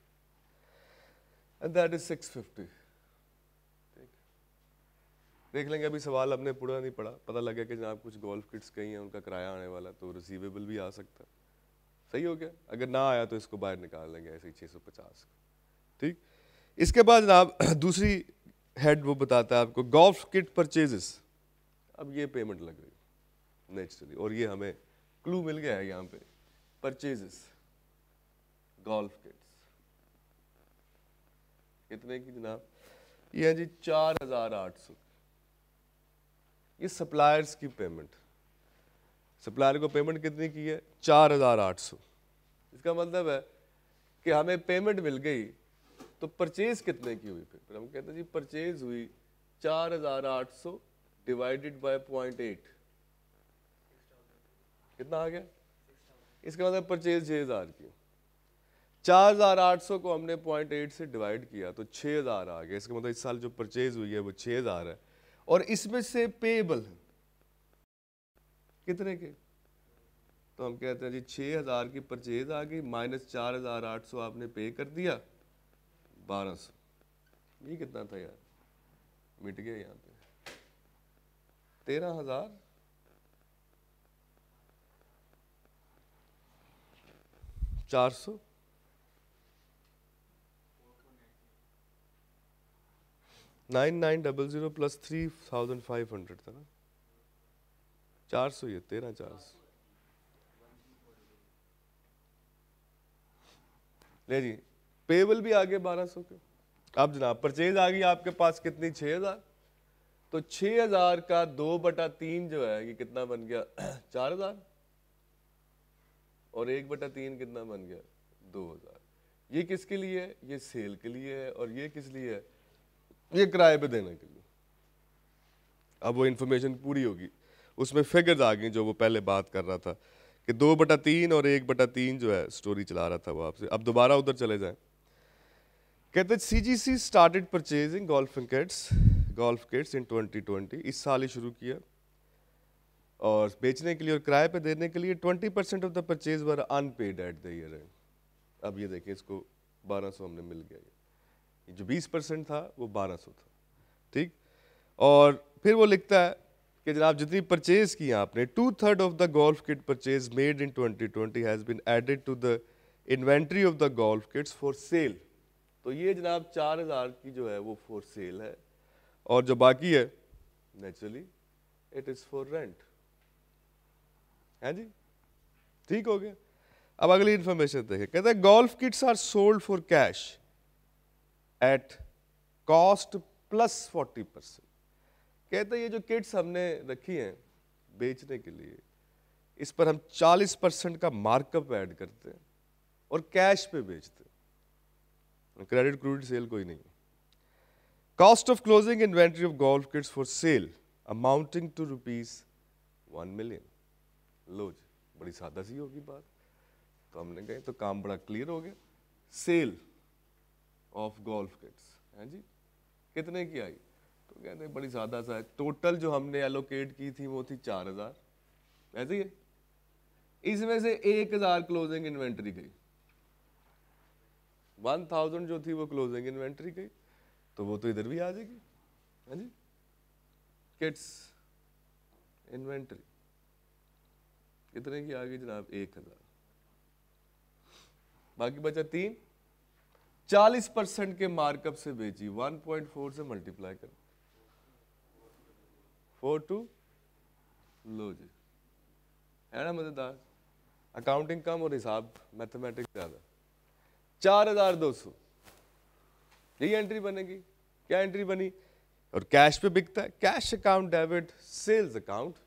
एंड दैट इज 650 देख लेंगे अभी सवाल हमने पूरा नहीं पढ़ा पता लगा कि जनाब कुछ गोल्फ किट्स कहीं हैं उनका किराया आने वाला तो रिसीवेबल भी आ सकता है सही हो गया अगर ना आया तो इसको बाहर निकाल लेंगे ऐसे ही छः सौ पचास ठीक इसके बाद जनाब दूसरी हेड वो बताता है आपको गोल्फ किट परचेजेस अब ये पेमेंट लग रही नेचुरली और ये हमें क्लू मिल गया है यहाँ पे परचेजेस गोल्फ किट्स कितने की जनाब ये है जी चार हज़ार आठ सौ इस सप्लायर्स की पेमेंट सप्लायर को पेमेंट कितनी की है चार हज़ार आठ सौ इसका मतलब है कि हमें पेमेंट मिल गई तो परचेज कितने की हुई फिर हम कहते हैं जी परचेज हुई चार हज़ार आठ सौ डिवाइडेड बाय पॉइंट एट कितना आ गया इसका मतलब परचेज छः हज़ार की चार हज़ार आठ सौ को हमने पॉइंट एट से डिवाइड किया तो छः हज़ार आ गया इसका मतलब इस साल जो परचेज हुई है वो छः हज़ार है और इसमें से पेबल है कितने के तो हम कहते हैं जी छह हज़ार की परचेज आ गई माइनस चार हज़ार आठ सौ आपने पे कर दिया बारह सौ ये कितना था यार मिट गया यहां पे तेरह हज़ार चार सौ nine nine double zero plus three thousand five hundred था ना चार सौ ये तेरह चार सौ ले जी पेबल भी आगे बारह सौ के अब जनाब परचेज आ गई आपके पास कितनी छः हज़ार तो छः हज़ार का दो बटा तीन जो है ये कितना बन गया चार हज़ार और एक बटा तीन कितना बन गया दो हज़ार ये किसके लिए है ये सेल के लिए है और ये किस लिए है ये किराए पे देने के लिए अब वो इन्फॉर्मेशन पूरी होगी उसमें फिगर्स आ गई जो वो पहले बात कर रहा था कि दो बटा तीन और एक बटा तीन जो है स्टोरी चला रहा था वो आपसे अब दोबारा उधर चले जाएं कहते C ji C started purchasing golf kits golf kits in 2020 इस साल ही शुरू किया और बेचने के लिए और किराए पे देने के लिए 20 percent of the purchase were unpaid at the year end अब ये देखें इसको 1200 हमने मिल गया जो 20 परसेंट था वो 1200 था ठीक और फिर वो लिखता है कि जनाब जितनी परचेज की आपने two third of the golf kit purchase made in 2020 twenty has been added to the inventory of the golf kits for sale तो ये जनाब चार हज़ार की जो है वो फॉर सेल है और जो बाकी है naturally it is for rent है जी ठीक हो गया अब अगली इन्फॉर्मेशन देखें कहते हैं golf kits are sold for cash at cost plus forty percent कहते ये जो किट्स हमने रखी हैं बेचने के लिए इस पर हम चालीस परसेंट का मार्कअप ऐड करते हैं और कैश पे बेचते हैं क्रेडिट क्रूड सेल कोई नहीं cost of closing inventory of golf kits for sale amounting to rupees one million लो जी बड़ी सादा सी होगी बात तो हमने कहे तो काम बड़ा क्लियर हो गया सेल ऑफ गोल्फ किट्स हैं जी कितने की आई तो कहते हैं बड़ी सादा सा है टोटल जो हमने एलोकेट की थी वो थी चार हज़ार ऐसे ही इसमें से एक हज़ार क्लोजिंग इन्वेंट्री गई वन थाउजेंड जो थी वो क्लोजिंग इन्वेंट्री गई तो वो तो इधर भी आ जाएगी है जी किट्स इन्वेंट्री कितने की आ गई जनाब एक हज़ार बाकी बचा तीन चालीस परसेंट के मार्कअप से बेची 1.4 से मल्टीप्लाई कर फोर टू लो जी है ना मजेदार अकाउंटिंग कम और हिसाब मैथमेटिक्स ज़्यादा चार हजार दो सौ यही एंट्री बनेगी क्या एंट्री बनी और कैश पे बिकता है cash account debit sales account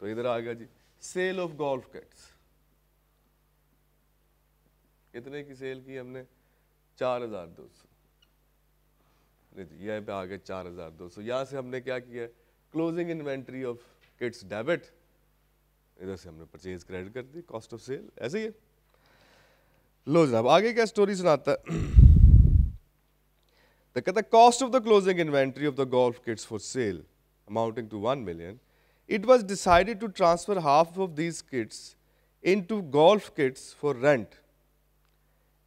तो इधर आ गया जी सेल ऑफ गोल्फ कैट्स कितने की सेल की हमने चार हज़ार दो सौ नहीं तो यह पे आ गया चार हज़ार दो सौ यहाँ से हमने क्या किया closing inventory of kits debit इधर से हमने परचेज क्रेडिट कर दी कॉस्ट ऑफ सेल ऐसे ही है लो जनाब आगे क्या स्टोरी सुनाता है तो कहता cost of the closing inventory of the golf kits for sale amounting to one million it was decided to transfer half of these kits into golf kits for rent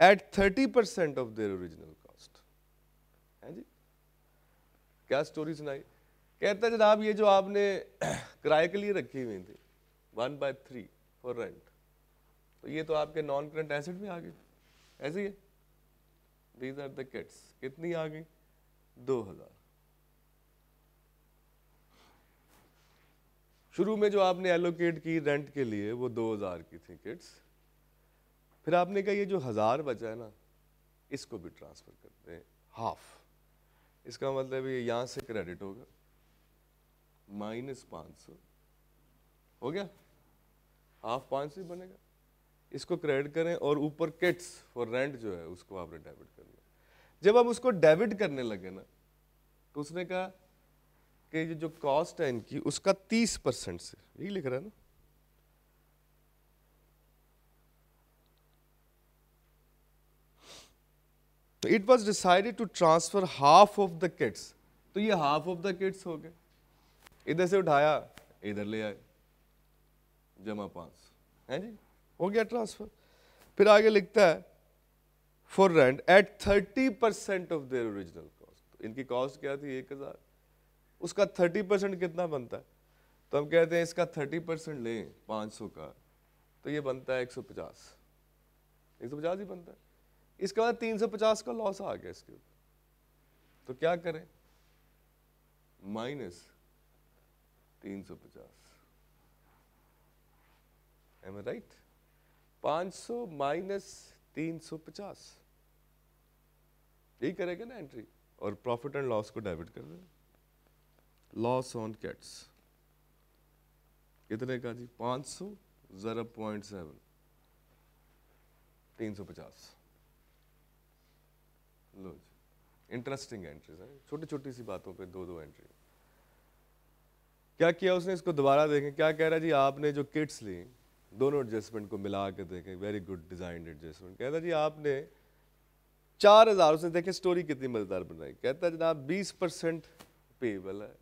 thirty percent of their original cost है जी क्या स्टोरी सुनाई कहता जनाब ये जो आपने किराए के लिए रखी हुई थी one by three for rent तो ये तो आपके नॉन करंट एसेट में आ गए ऐसे ही दीज आर द किट्स कितनी आ गई दो हजार शुरू में जो आपने एलोकेट की रेंट के लिए वो दो हजार की थी किट्स फिर आपने कहा ये जो हज़ार बचा है ना इसको भी ट्रांसफ़र कर दें हाफ इसका मतलब ये यहाँ से क्रेडिट होगा माइनस पाँच सौ हो गया हाफ पाँच सौ बनेगा इसको क्रेडिट करें और ऊपर किट्स फॉर रेंट जो है उसको आपने डेबिट कर लें जब आप उसको डेबिट करने लगे ना तो उसने कहा कि ये जो कॉस्ट है इनकी उसका तीस परसेंट से यही लिख रहा है ना तो it was decided to transfer half of the kits तो ये हाफ ऑफ द किट्स हो गए इधर से उठाया इधर ले आए जमा पाँच हैं जी हो गया ट्रांसफ़र फिर आगे लिखता है for rent at thirty percent of their original cost इनकी कॉस्ट क्या थी एक हज़ार उसका थर्टी परसेंट कितना बनता है तो हम कहते हैं इसका थर्टी परसेंट लें पाँच सौ का तो ये बनता है एक सौ पचास एक सौ पचास ही बनता है इसके बाद 350 का लॉस आ गया इसके ऊपर तो क्या करें माइनस 350 एम राइट 500 माइनस 350 यही करेगा ना एंट्री और प्रॉफिट एंड लॉस को डेबिट कर देना लॉस ऑन कैट्स कितने का जी 500 जरा पॉइंट सेवन तीन सौ पचास लो इंटरेस्टिंग एंट्रीज है छोटी छोटी सी बातों पे दो दो एंट्री क्या किया उसने इसको दोबारा देखें क्या कह रहा है जी आपने जो किट्स ली दोनों एडजस्टमेंट को मिला के देखें वेरी गुड डिजाइन एडजस्टमेंट कहता जी आपने चार हज़ार उसने देखें स्टोरी कितनी मज़ेदार बनाई कहता जनाब बीस परसेंट पेबल है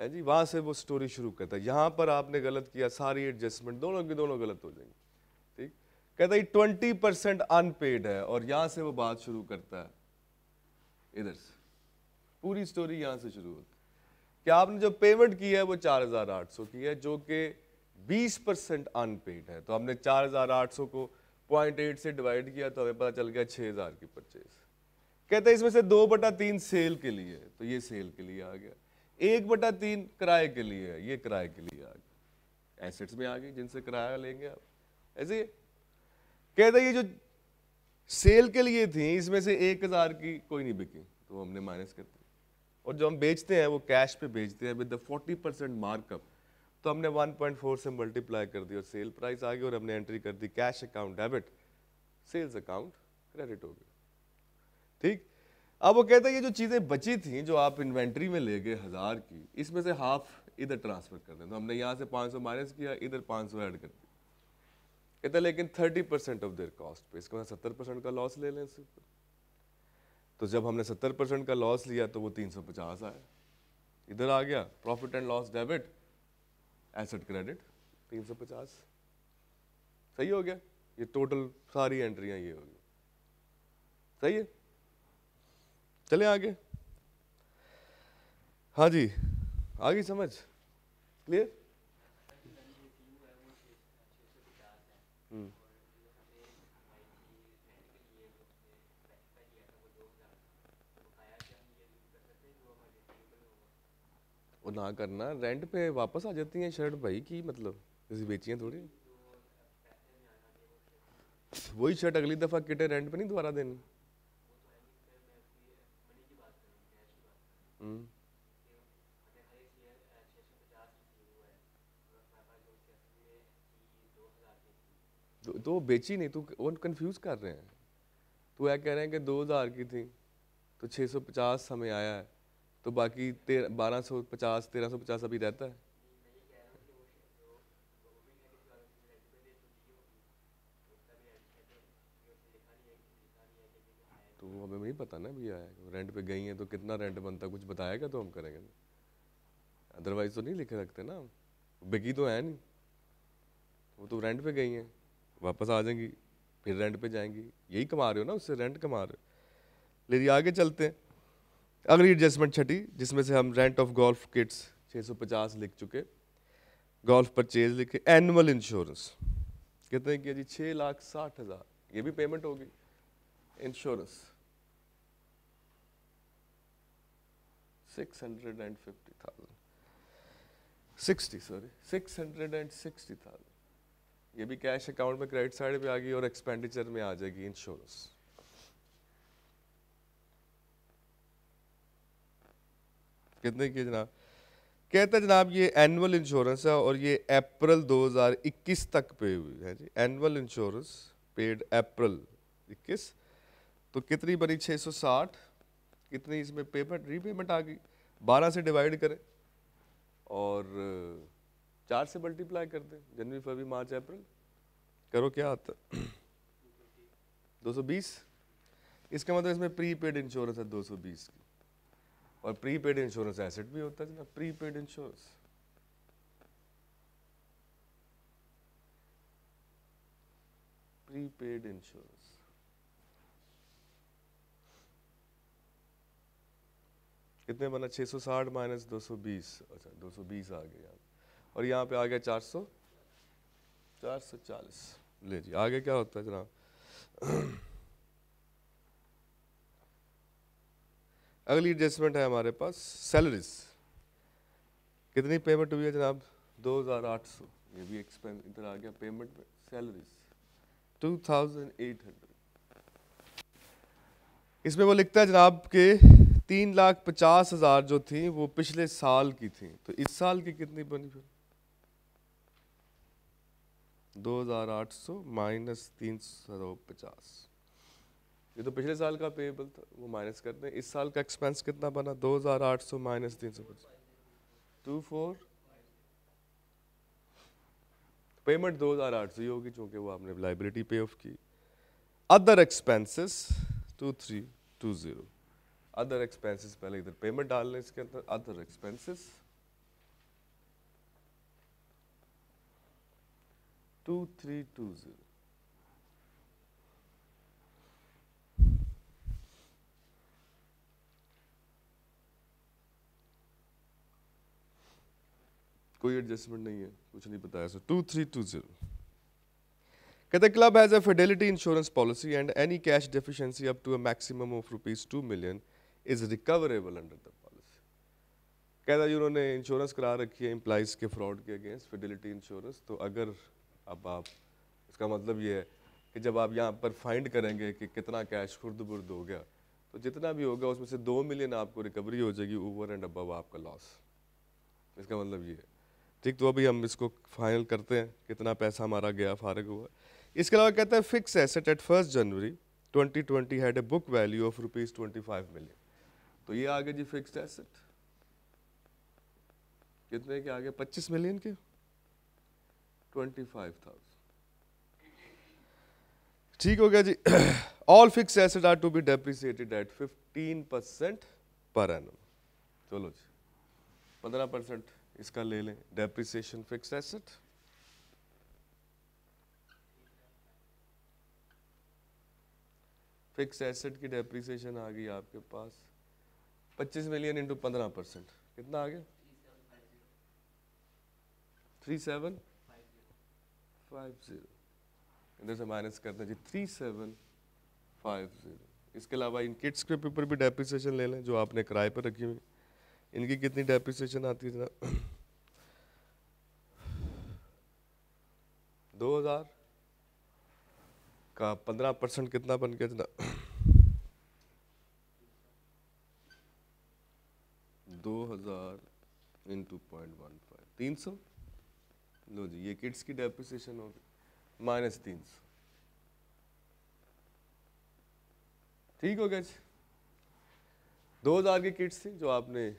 है जी वहाँ से वो स्टोरी शुरू करता है यहाँ पर आपने गलत किया सारी एडजस्टमेंट दोनों के दोनों गलत हो जाएंगे ठीक कहता है ट्वेंटी परसेंट अनपेड है और यहाँ से वो बात शुरू करता है इधर से पूरी स्टोरी यहाँ से शुरू होती कि आपने जो पेमेंट की है वो 4,800 की है जो कि 20 परसेंट अनपेड है तो हमने 4,800 को पॉइंट एट से डिवाइड किया तो हमें पता चल गया 6,000 की परचेज कहते हैं इसमें से दो बटा तीन सेल के लिए तो ये सेल के लिए आ गया एक बटा तीन किराए के लिए है ये किराए के लिए आ गया एसेट्स में आ गई जिनसे किराया लेंगे आप ऐसे कहते ये जो सेल के लिए थी इसमें से एक हज़ार की कोई नहीं बिकी तो हमने माइनस कर दी और जो हम बेचते हैं वो कैश पे बेचते हैं with the forty percent markup तो हमने 1.4 से मल्टीप्लाई कर दी और सेल प्राइस आ गई और हमने एंट्री कर दी cash account debit sales account credit हो गया ठीक अब वो कहते हैं ये जो चीज़ें बची थी जो आप इन्वेंट्री में ले गए हज़ार की इसमें से हाफ इधर ट्रांसफ़र कर दें तो हमने यहाँ से 500 माइनस किया इधर 500 ऐड कर दिया हैं लेकिन thirty percent of their cost पे बाद सत्तर परसेंट का लॉस ले लें इसके ऊपर तो जब हमने सत्तर परसेंट का लॉस लिया तो वो तीन सौ पचास आया इधर आ गया profit and loss debit asset credit तीन सौ पचास सही हो गया ये टोटल सारी एंट्रियाँ ये होगी सही है चले आगे हाँ जी आगे समझ क्लियर और ना करना रेंट पे वापस आ जाती है शर्ट भाई की मतलब किसी बेची हैं थोड़ी वही शर्ट अगली दफ़ा किटे रेंट पे नहीं दोबारा देनी तो, बेची नहीं तू वो कंफ्यूज कर रहे हैं तू यह कह रहे हैं कि दो हज़ार की थी तो छः सौ पचास हमें आया है तो बाकी तेरह बारह सौ पचास तेरह सौ पचास अभी रहता है तो वो हमें नहीं पता ना अभी आया रेंट पे गई हैं तो कितना रेंट बनता है कुछ बताएगा तो हम करेंगे अदरवाइज तो नहीं लिख रखते ना बिकी तो है नहीं वो तो रेंट पे गई हैं वापस आ जाएंगी फिर रेंट पे जाएंगी यही कमा रहे हो ना उससे रेंट कमा रहे हो लेकिन आगे चलते हैं अगली एडजस्टमेंट छठी जिसमें से हम रेंट ऑफ गोल्फ किट्स 650 लिख चुके गोल्फ परचेज लिखे एनुअल इंश्योरेंस कितने की जी छः लाख साठ हज़ार ये भी पेमेंट होगी insurance six hundred and fifty thousand sixty sorry six hundred and sixty thousand ये भी कैश अकाउंट में क्रेडिट साइड पे आ गई और एक्सपेंडिचर में आ जाएगी इंश्योरेंस कितने की जनाब हैं जनाब ये एनुअल इंश्योरेंस है और ये अप्रैल 2021 तक पे हुई है जी एनुअल इंश्योरेंस पेड अप्रैल 21 तो कितनी बनी 660 कितनी इसमें पेमेंट रीपेमेंट आ गई 12 से डिवाइड करें और चार से मल्टीप्लाई कर दें जनवरी फरवरी मार्च अप्रैल करो क्या आता दो सौ बीस इसका मतलब इसमें प्री पेड इंश्योरेंस है दो सौ बीस की और प्रीपेड इंश्योरेंस एसेट भी होता है ना प्रीपेड इंश्योरेंस प्रीपेड इंश्योरेंस कितने बना 660 माइनस 220 अच्छा 220 आ गया और यहाँ पे आ गया 400 440 ले जी आगे क्या होता है जनाब अगली एडजस्टमेंट है हमारे पास सैलरीज कितनी पेमेंट हुई है जनाब 2800 ये भी एक्सपेंस इधर आ गया पेमेंट में सैलरीज 2800 इसमें वो लिखता है जनाब के तीन लाख पचास हज़ार जो थी वो पिछले साल की थी तो इस साल की कितनी बनी फिर 2800 माइनस तीन सौ पचास ये तो पिछले साल का पेबल था वो माइनस कर दें इस साल का एक्सपेंस कितना बना 2800 माइनस तीन सौ पचास टू फोर पेमेंट दो हज़ार आठ सौ ही होगी चूँकि वो आपने लाइबिलिटी पे ऑफ की other expenses two three two zero other expenses पहले इधर पेमेंट डाल लें इसके अंदर other expenses two three two zero कोई एडजस्टमेंट नहीं है कुछ नहीं बताया sir two three two zero कहते club has a fidelity insurance policy and any cash deficiency up to a maximum of rupees two million is recoverable under the policy कहता जी उन्होंने इंश्योरेंस करा रखी है इम्प्लाइज के फ्रॉड के अगेंस्ट फेडिलिटी इंश्योरेंस तो अगर अब आप इसका मतलब ये है कि जब आप यहाँ पर फाइंड करेंगे कि कितना कैश खुर्द बुर्द हो गया तो जितना भी होगा उसमें से दो मिलियन आपको रिकवरी हो जाएगी ओवर एंड अबव आपका लॉस इसका मतलब ये है ठीक तो अभी हम इसको फाइनल करते हैं कितना पैसा हमारा गया फारग हुआ इसके अलावा कहते हैं fix asset at first January 2020 had a book value of rupees twenty million तो ये आगे जी फिक्स एसेट कितने के आगे 25 पच्चीस मिलियन के ट्वेंटी फाइव थाउजेंड ठीक हो गया जी all fix asset are to be depreciated at fifteen percent per annum चलो जी पंद्रह परसेंट इसका ले लें depreciation fixed asset fix asset की डेप्रिसिएशन आ गई आपके पास 25 मिलियन इंटू पंद्रह परसेंट कितना आ गया थ्री सेवन फाइव ज़ीरो इधर से माइनस करते हैं जी थ्री सेवन फाइव ज़ीरो इसके अलावा इन किट्स के पेपर भी डेप्रिसिएशन ले लें जो आपने किराए पर रखी हुई इनकी कितनी डेप्रिसिएशन आती है जनाब 2000 का 15 परसेंट कितना बन गया जना दो हज़ार इंटू पॉइंट वन फाइव तीन सौ लो जी ये किड्स की डेप्रिसिएशन गई माइनस तीन सौ ठीक हो गया जी दो हज़ार की किट्स थी जो आपने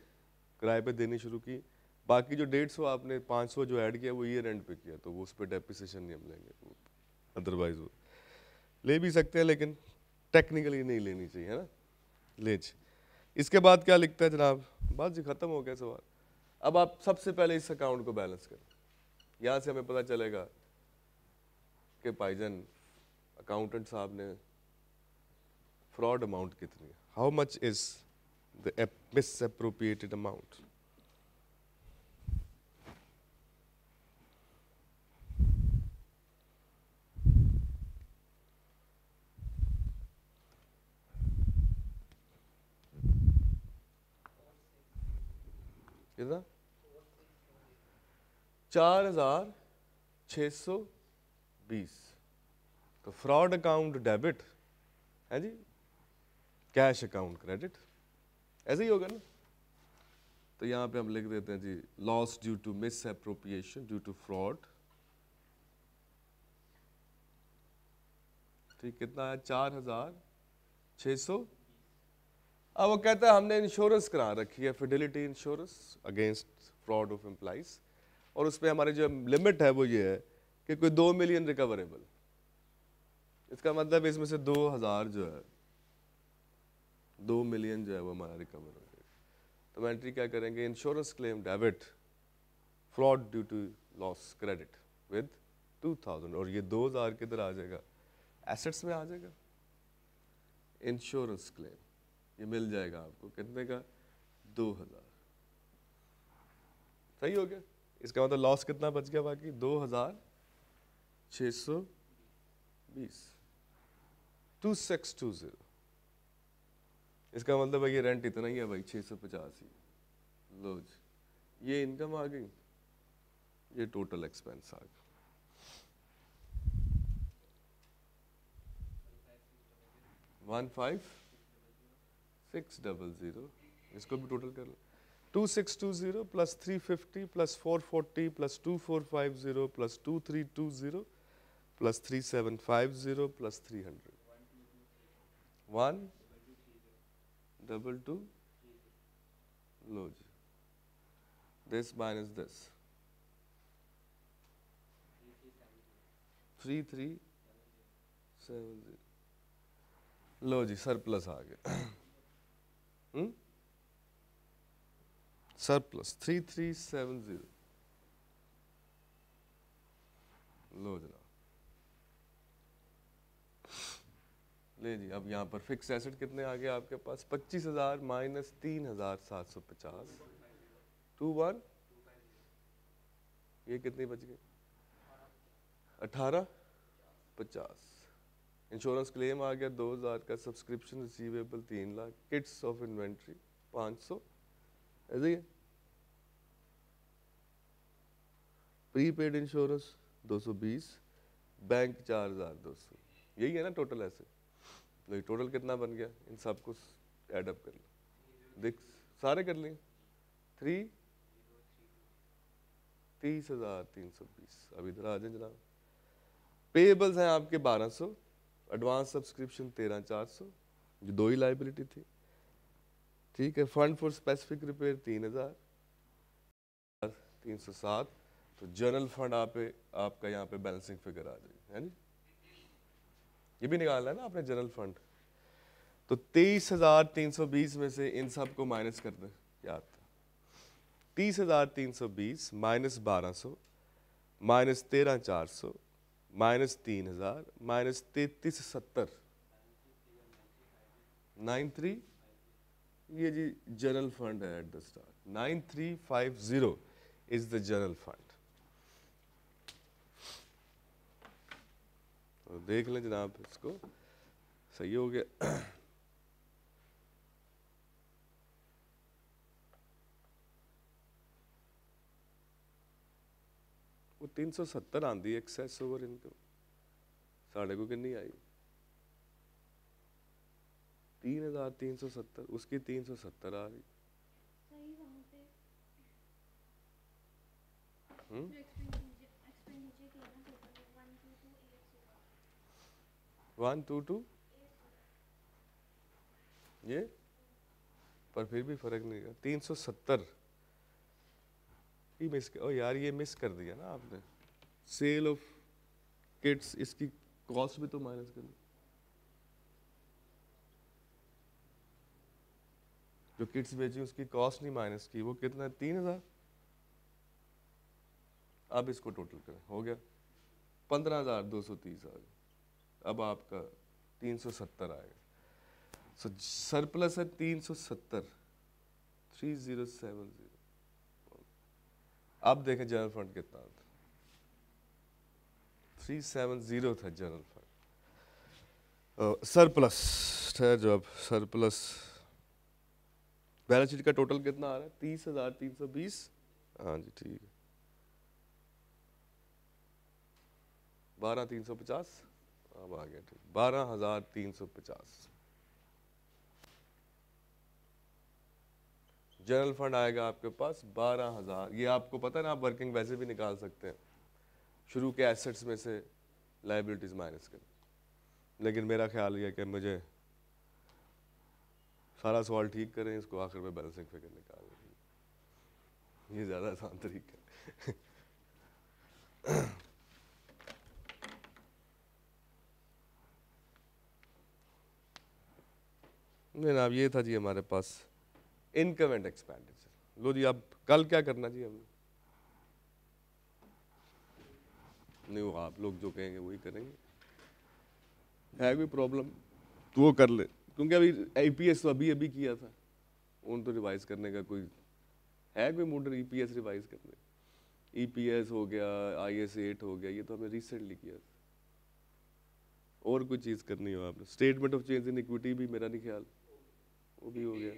किराए पे देनी शुरू की बाकी जो डेढ़ सौ आपने पाँच सौ जो ऐड किया वो ईयर एंड पे किया तो वो उस पर डेपिसेशन नहीं हम लेंगे अदरवाइज वो ले भी सकते हैं लेकिन टेक्निकली नहीं लेनी चाहिए है ना ले इसके बाद क्या लिखता है जनाब बस जी ख़त्म हो गया सवाल अब आप सबसे पहले इस अकाउंट को बैलेंस करें यहाँ से हमें पता चलेगा कि पाइजन अकाउंटेंट साहब ने फ्रॉड अमाउंट कितनी है how much is misappropriated amount चार हजार छः सौ बीस तो फ्रॉड अकाउंट डेबिट है जी कैश अकाउंट क्रेडिट ऐसे ही होगा ना तो यहाँ पे हम लिख देते हैं जी loss due to misappropriation due to fraud ठीक कितना है चार हजार छः सौ अब वो कहता है हमने इंश्योरेंस करा रखी है fidelity insurance against fraud of employees और उस पर हमारी जो लिमिट है वो ये है कि कोई दो मिलियन रिकवरेबल इसका मतलब इसमें से दो हज़ार जो है दो मिलियन जो है वो हमारा रिकवर हो जाएगा तो हम एंट्री क्या करेंगे insurance claim debit fraud due to loss credit with two thousand और ये दो हज़ार किधर आ जाएगा एसेट्स में आ जाएगा इंश्योरेंस क्लेम ये मिल जाएगा आपको कितने का दो हज़ार सही हो गया इसका मतलब लॉस कितना बच गया बाकी दो हज़ार छ सौ बीस टू सिक्स टू ज़ीरो इसका मतलब भाई ये रेंट इतना ही है भाई छः सौ पचास ही लो जी ये इनकम आ गई ये टोटल एक्सपेंस आ गया one five six double zero इसको भी टोटल कर लो 2620 plus 350 plus 440 plus 2450 plus 2320 plus 3750 plus 300. 1 double 2 log. This minus this. 3370. Logi surplus. Surplus surplus 3370 लो जनाब ले जी अब यहाँ पर फिक्स एसेट कितने आ गए आपके पास पच्चीस हजार माइनस तीन हजार सात सौ पचास टू वन ये कितनी बच गई अठारह पचास इंश्योरेंस क्लेम आ गया दो हज़ार का सब्सक्रिप्शन रिसीवेबल तीन लाख किट्स ऑफ इन्वेंट्री पाँच सौ ऐसे ही प्रीपेड इंश्योरेंस 220 बैंक चार हज़ार दो सौ यही है ना टोटल ऐसे नहीं तो टोटल कितना बन गया इन सब सबको एडअप कर लो देख सारे कर लें थ्री तीस हज़ार तीन सौ बीस अब इधर आ जाए जनाब पेबल्स हैं आपके बारह सौ एडवांस सब्सक्रिप्शन तेरह चार सौ जो दो ही लाइबिलिटी थी ठीक है फंड फॉर स्पेसिफिक रिपेयर तीन हज़ार तीन सौ सात तो जर्नल फंड आप पे आपका यहाँ पे बैलेंसिंग फिगर आ जाएगी है नी ये भी निकालना है ना आपने जनरल फंड तो तेईस हजार तीन सौ बीस में से इन सब को माइनस कर दें याद था तीस हजार तीन सौ बीस माइनस बारह सौ माइनस तेरह चार सौ माइनस तीन हजार माइनस तैतीस सत्तर नाइन थ्री ये जी जनरल फंड है at the start nine three five zero is the general fund और देख लें जनाब इसको सही हो गया वो तीन सौ सत्तर आती एक्सैस ओवर इनकम साढ़े को कि आई तीन हजार तीन सौ सत्तर उसकी तीन सौ सत्तर आ रही वन टू टू ये पर फिर भी फर्क नहीं है तीन सौ सत्तर ये मिस ओ यार ये मिस कर दिया ना आपने सेल ऑफ किट्स इसकी कॉस्ट भी तो माइनस कर लो जो किट्स बेची उसकी कॉस्ट नहीं माइनस की वो कितना है तीन हज़ार अब इसको टोटल करें हो गया पंद्रह हज़ार दो सौ तीस आ गया अब आपका 370 आएगा सो सरप्लस है 370 3070 अब देखें जनरल फंड कितना था 370 था जनरल फंड सरप्लस है जो अब सरप्लस बैलेंस शीट का टोटल कितना आ रहा है तीस हजार तीन सौ बीस हाँ जी ठीक है बारह तीन सौ पचास अब आ गया ठीक बारह हजार तीन सौ पचास जनरल फंड आएगा आपके पास बारह हजार ये आपको पता है ना आप वर्किंग वैसे भी निकाल सकते हैं शुरू के एसेट्स में से लाइबिलिटीज़ माइनस कर लेकिन मेरा ख्याल यह कि मुझे सारा सवाल ठीक करें इसको आखिर में बैलेंसिंग फिगर निकाल ये ज़्यादा आसान तरीका है जनाब ये था जी हमारे पास इनकम एंड एक्सपेंडिचर लो जी अब कल क्या करना जी हमने नहीं वो आप लोग जो कहेंगे वही करेंगे है कोई प्रॉब्लम तो वो कर ले क्योंकि अभी आई e तो अभी अभी किया था उन तो रिवाइज करने का कोई है कोई motor E P S revise करने ई पी एस हो गया आई एस एट हो गया ये तो हमने रिसेंटली किया था और कोई चीज़ करनी हो आपने statement of change in equity भी मेरा नहीं ख्याल वो भी हो गया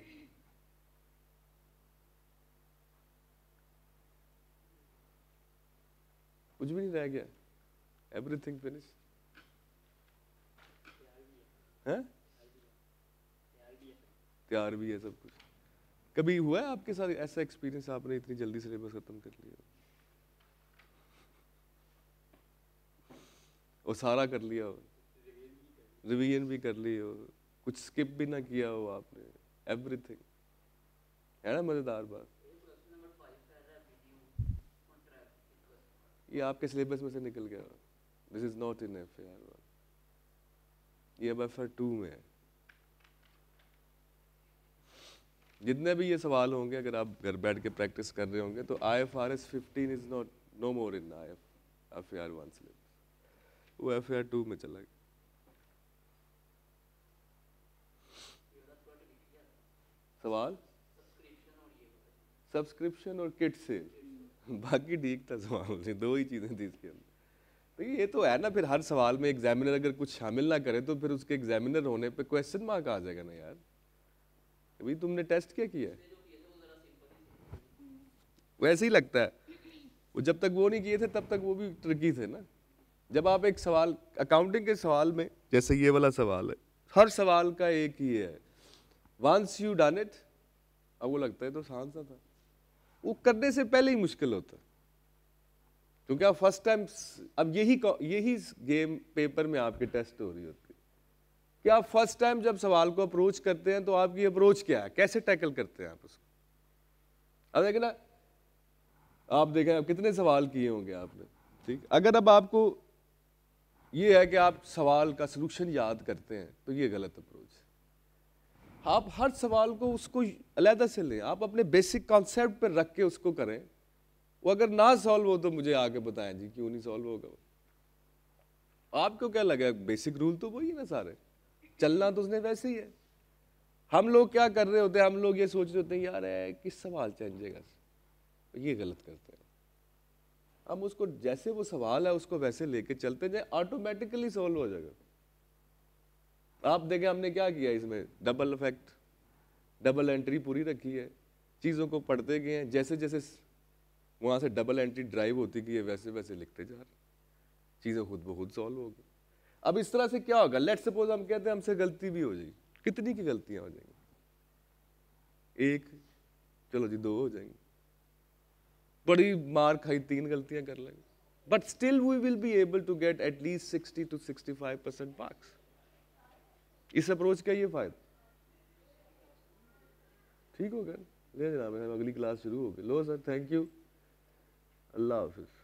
कुछ भी नहीं रह गया एवरीथिंग फिनिश है तैयार भी है सब कुछ कभी हुआ है आपके साथ ऐसा एक्सपीरियंस आपने इतनी जल्दी सिलेबस खत्म कर लिया और सारा कर लिया हो रिवीजन भी कर ली हो कुछ स्किप भी ना किया हो आपने एवरीथिंग है ना मज़ेदार बात ये आपके सिलेबस में से निकल गया this is not in F R one ये अब एफ आर टू में है जितने भी ये सवाल होंगे अगर आप घर बैठ के प्रैक्टिस कर रहे होंगे तो I F R S fifteen is not no more in I F F R one syllabus वो एफ आर टू में चला गया सवाल सब्सक्रिप्शन और किट से बाकी ठीक था सवाल नहीं दो ही चीज़ें थी इसके अंदर तो ये तो है ना फिर हर सवाल में एग्जामिनर अगर कुछ शामिल ना करे तो फिर उसके एग्जामिनर होने पे क्वेश्चन मार्क आ जाएगा ना यार अभी तुमने टेस्ट क्या किया है वैसे ही लगता है वो जब तक वो नहीं किए थे तब तक वो भी ट्रिकी थे ना जब आप एक सवाल अकाउंटिंग के सवाल में जैसे ये वाला सवाल है हर सवाल का एक ही है वंस यू डन इट अब वो लगता है तो आसान सा था वो करने से पहले ही मुश्किल होता है क्योंकि आप फर्स्ट टाइम अब यही यही गेम पेपर में आपके टेस्ट हो रही होती है कि आप फर्स्ट टाइम जब सवाल को अप्रोच करते हैं तो आपकी अप्रोच क्या है कैसे टैकल करते हैं आप उसको अब देखें ना आप देखें आप कितने सवाल किए होंगे आपने ठीक अगर अब आपको ये है कि आप सवाल का सलूशन याद करते हैं तो ये गलत अप्रोच है आप हर सवाल को उसको अलहदा से लें आप अपने बेसिक कॉन्सेप्ट पर रख के उसको करें वो अगर ना सॉल्व हो तो मुझे आके बताएं जी क्यों नहीं सॉल्व होगा वो आपको क्या लगा बेसिक रूल तो वही है ना सारे चलना तो उसने वैसे ही है हम लोग क्या कर रहे होते हैं हम लोग ये सोच रहे होते हैं यार है, किस सवाल चेंजेगा ये गलत करते हैं हम उसको जैसे वो सवाल है उसको वैसे लेके चलते जाए ऑटोमेटिकली सॉल्व हो जाएगा आप देखें हमने क्या किया इसमें डबल इफेक्ट डबल एंट्री पूरी रखी है चीज़ों को पढ़ते गए हैं जैसे जैसे वहाँ से डबल एंट्री ड्राइव होती गई है वैसे वैसे लिखते जा रहे चीज़ें खुद ब खुद सॉल्व गई अब इस तरह से क्या होगा लेट सपोज हम कहते हैं हमसे गलती भी हो जाएगी कितनी की गलतियाँ हो जाएंगी एक चलो जी दो हो जाएंगी बड़ी मार खाई तीन गलतियाँ कर लेंगे but still we will be able to get at least sixty two sixty five percent marks इस अप्रोच का ये फायदा ठीक हो गया ले जनाब अगली क्लास शुरू हो गई लो सर थैंक यू अल्लाह हाफिज़